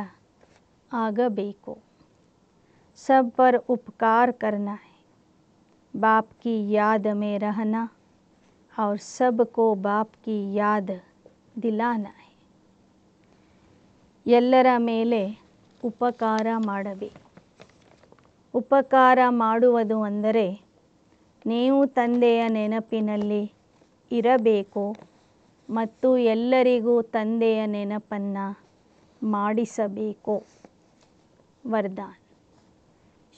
ಆಗಬೇಕು सब पर उपकार करना है बाप की याद में रहना और सबको ದಿಲಾನ ಎಲ್ಲರ ಮೇಲೆ ಉಪಕಾರ ಮಾಡಬೇಕು ಉಪಕಾರ ಮಾಡುವುದು ಅಂದರೆ ನೀವು ತಂದೆಯ ನೆನಪಿನಲ್ಲಿ ಇರಬೇಕು ಮತ್ತು ಎಲ್ಲರಿಗೂ ತಂದೆಯ ನೆನಪನ್ನು ಮಾಡಿಸಬೇಕು वरदान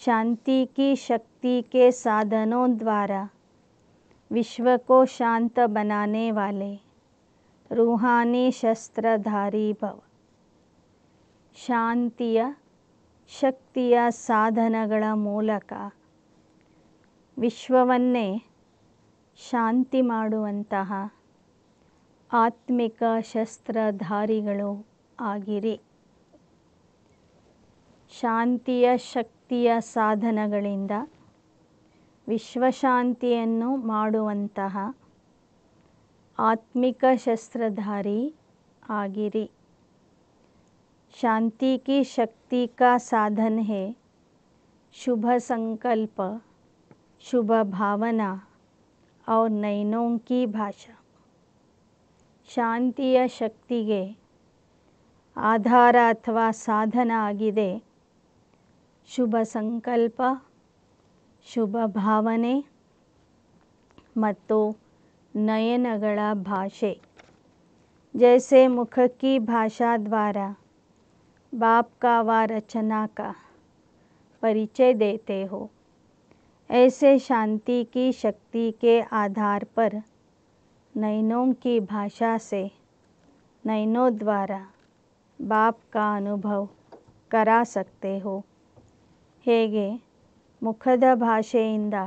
शांति की शक्ति के साधनों द्वारा विश्व को शांत बनाने वाले रूहानी शस्त्रधारी भव ಶಾಂತಿಯ ಶಕ್ತಿಯ ಸಾಧನಗಳ ಮೂಲಕ ವಿಶ್ವವನ್ನೇ ಶಾಂತಿ ಮಾಡುವಂತಹ ಆತ್ಮಿಕ ಶಸ್ತ್ರಧಾರಿಗಳು ಆಗಿರಿ ಶಾಂತಿಯ ಶಕ್ತಿಯ ಸಾಧನಗಳಿಂದ ವಿಶ್ವಶಾಂತಿಯನ್ನು ಮಾಡುವಂತಹ ಆತ್ಮಿಕ ಶಸ್ತ್ರಧಾರಿ ಆಗಿರಿ ಶಾಂತಿ ಶಕ್ತಿಕಾ ಸಾಧನೆ ಶುಭ ಸಂಕಲ್ಪ ಹೇ ಶುಭ ಸಂಕಲ್ಪ ಶುಭ ಭಾವನಾ ಶಾಂತಿಯ ಶಕ್ತಿಗೆ ಆಧಾರ ಅಥವಾ ಸಾಧನ ಆಗಿದೆ संकल्प शुभ भावने मतो नयन भाषे जैसे मुख की भाषा द्वारा बाप का व रचना का परिचय देते हो ऐसे शांति की शक्ति के आधार पर नयनों की भाषा से नयनों द्वारा बाप का अनुभव करा सकते हो ಹೇಗೆ ಮುಖದ ಭಾಷೆಯಿಂದ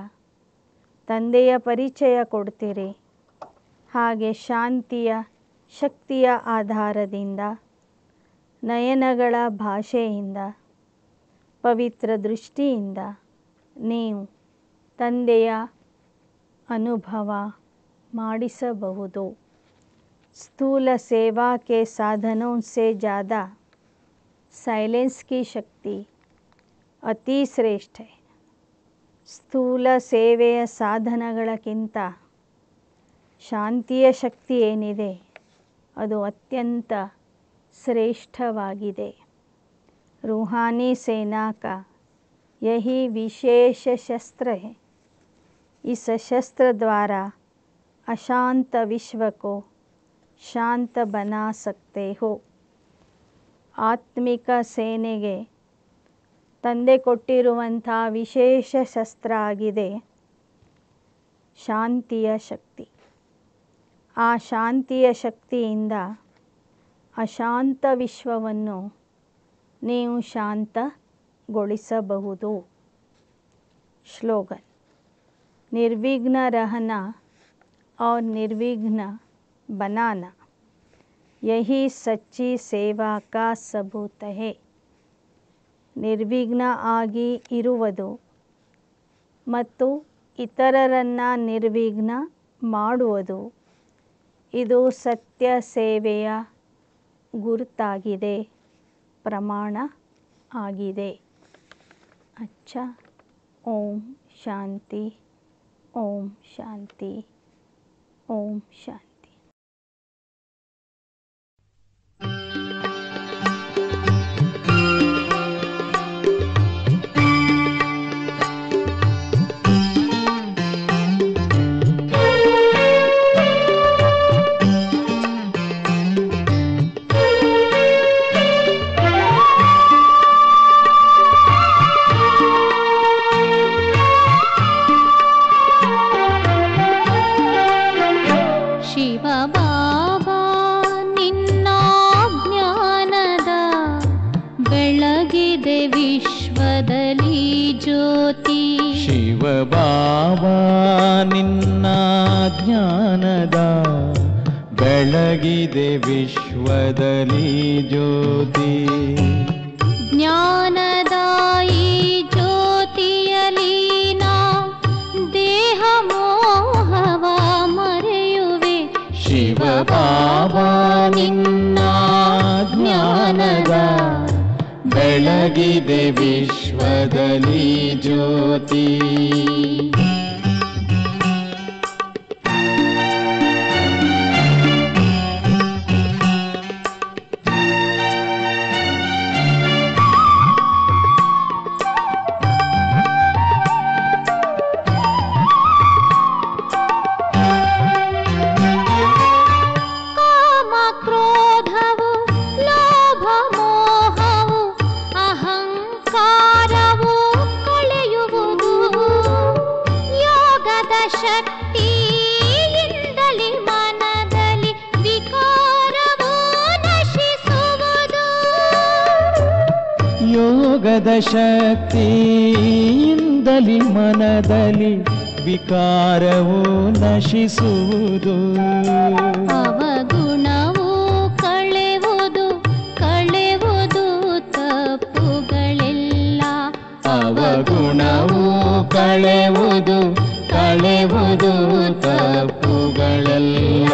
ತಂದೆಯ ಪರಿಚಯ ಕೊಡ್ತೀರಿ ಹಾಗೆ ಶಾಂತಿಯ ಶಕ್ತಿಯ ಆಧಾರದಿಂದ ನಯನಗಳ ಭಾಷೆಯಿಂದ ಪವಿತ್ರ ದೃಷ್ಟಿಯಿಂದ ನೀವು ತಂದೆಯ ಅನುಭವ ಮಾಡಿಸಬಹುದು ಸ್ಥೂಲ ಸೇವಾಕ್ಕೆ ಸಾಧನೋ ಸೇ ಜಾದ ಸೈಲೆನ್ಸ್ ಶಕ್ತಿ ಅತಿ ಶ್ರೇಷ್ಠ ಸ್ಥೂಲ ಸೇವೆಯ ಸಾಧನಗಳಕ್ಕಿಂತ ಶಾಂತಿಯ ಶಕ್ತಿ ಏನಿದೆ ಅದು ಅತ್ಯಂತ ಶ್ರೇಷ್ಠವಾಗಿದೆ ರೂಹಾನಿ ಸೇನಾಕ ಯಹಿ ವಿಶೇಷ ಶಸ್ತ್ರ ಈ ಸಶಸ್ತ್ರ ದ್ವಾರ ಅಶಾಂತ ವಿಶ್ವಕ್ಕೋ ಶಾಂತ ಬನಾ ಹೋ ಆತ್ಮಿಕ ಸೇನೆಗೆ ತಂದೆ ಕೊಟ್ಟಿರುವಂಥ ವಿಶೇಷ ಶಸ್ತ್ರ ಆಗಿದೆ ಶಾಂತಿಯ ಶಕ್ತಿ ಆ ಶಾಂತಿಯ ಶಕ್ತಿಯಿಂದ ಅಶಾಂತ ವಿಶ್ವವನ್ನು ನೀವು ಶಾಂತಗೊಳಿಸಬಹುದು ಶ್ಲೋಗನ್ ನಿರ್ವಿಘ್ನ ರಹನ ಔರ್ ನಿರ್ವಿಘ್ನ ಬನಾನ ಯಹಿ ಸಚ್ಚಿ ಸೇವಾ ಕಾ ನಿರ್ವಿಘ್ನ ಆಗಿ ಇರುವುದು ಮತ್ತು ಇತರರನ್ನು ನಿರ್ವಿಘ್ನ ಮಾಡುವುದು ಇದು ಸತ್ಯ ಸೇವೆಯ ಗುರುತಾಗಿದೆ ಪ್ರಮಾಣ ಆಗಿದೆ ಅಚ್ಚ ಓಂ ಶಾಂತಿ ಓಂ ಶಾಂತಿ ಓಂ ಶಾಂತಿ ಗುಣವು ಕಳೆವುದು ಕಳೆವುದು ತಪ್ಪುಗಳೆಲ್ಲ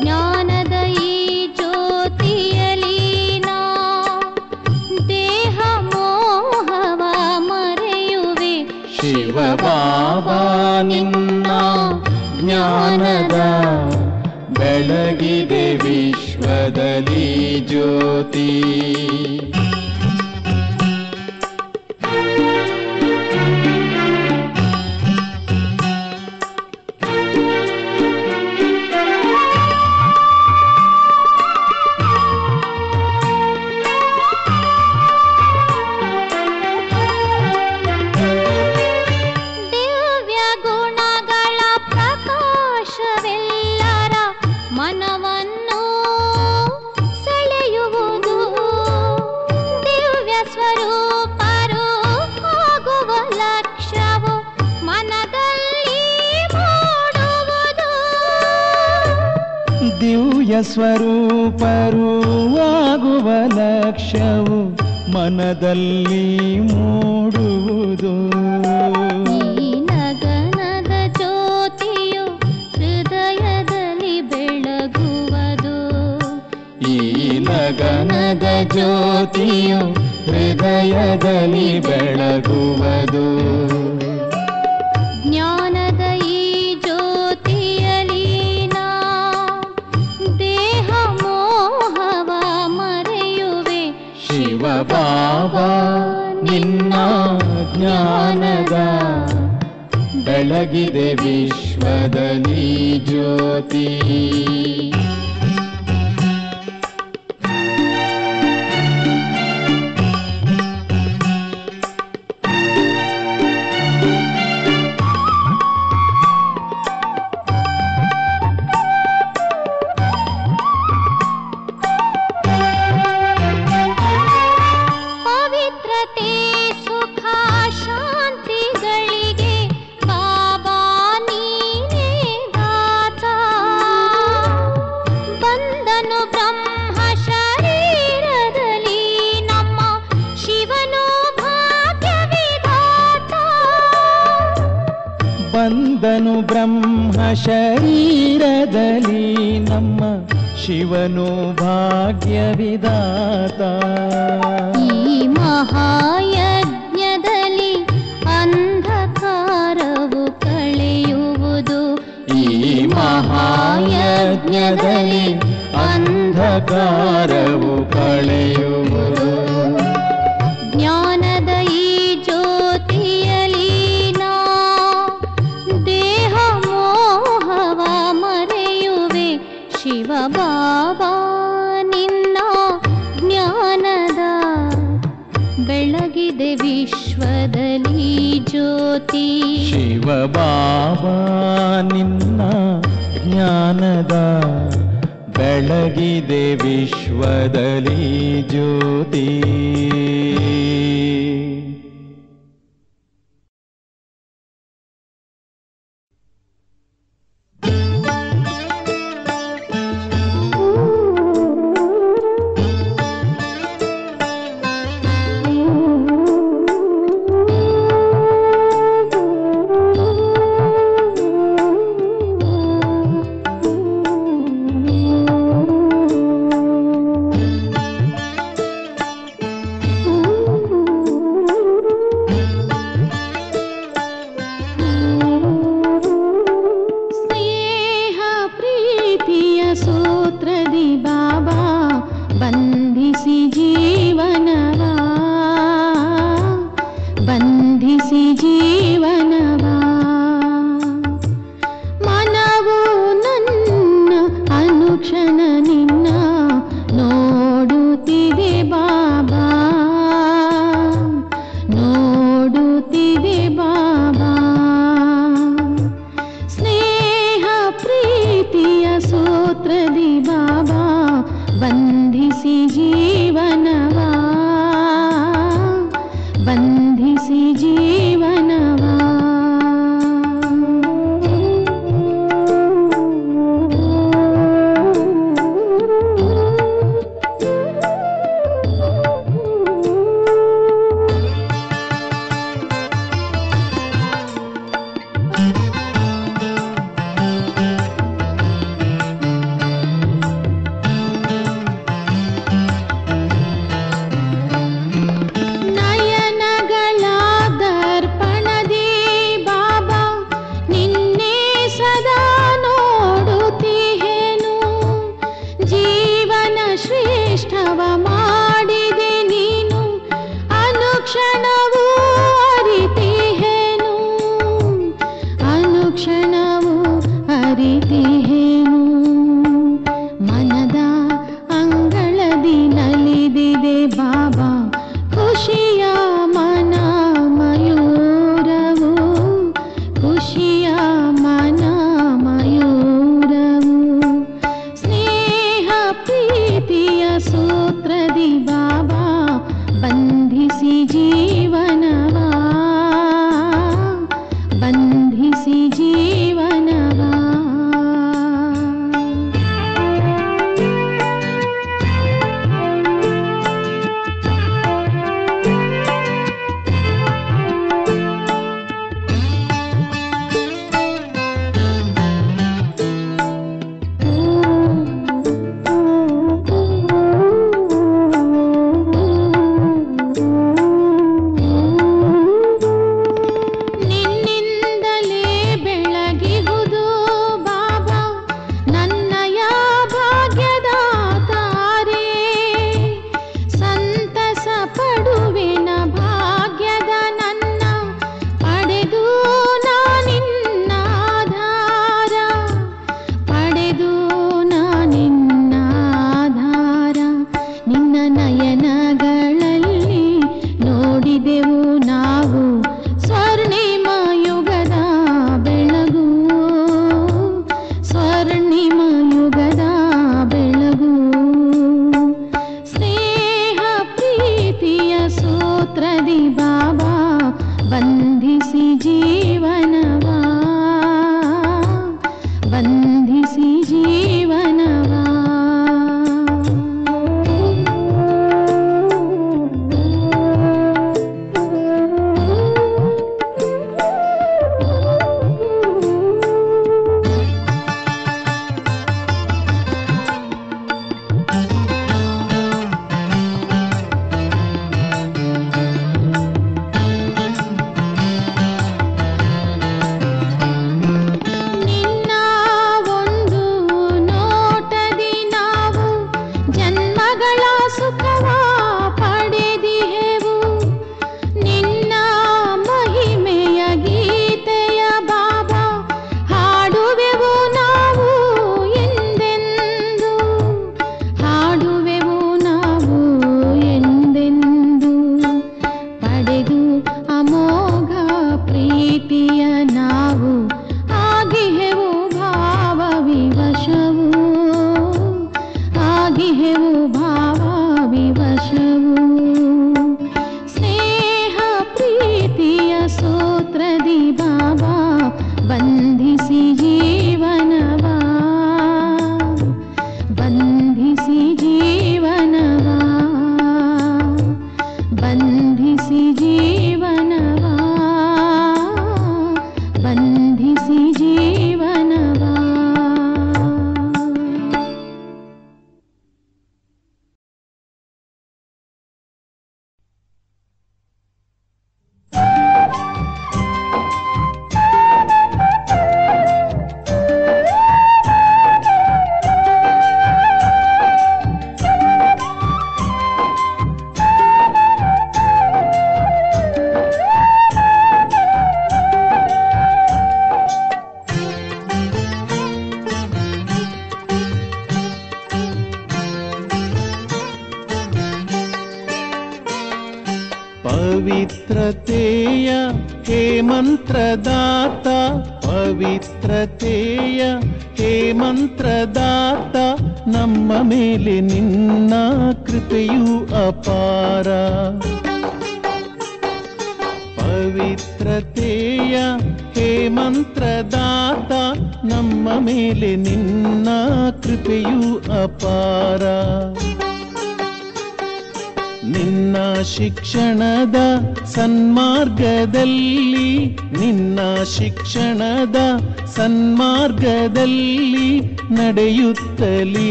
ಜ್ಞಾನದ ಈ ಜ್ಯೋತಿಯಲೀನಾ ದೇಹ ಮೋಹವ ಮರೆಯುವೆ ಶಿವ ಬಾಬಾ ನಿನ್ನ ಜ್ಞಾನದ ಬೆಳಗಿದೆ ವಿಶ್ವದಲ್ಲಿ ಜ್ಯೋತಿ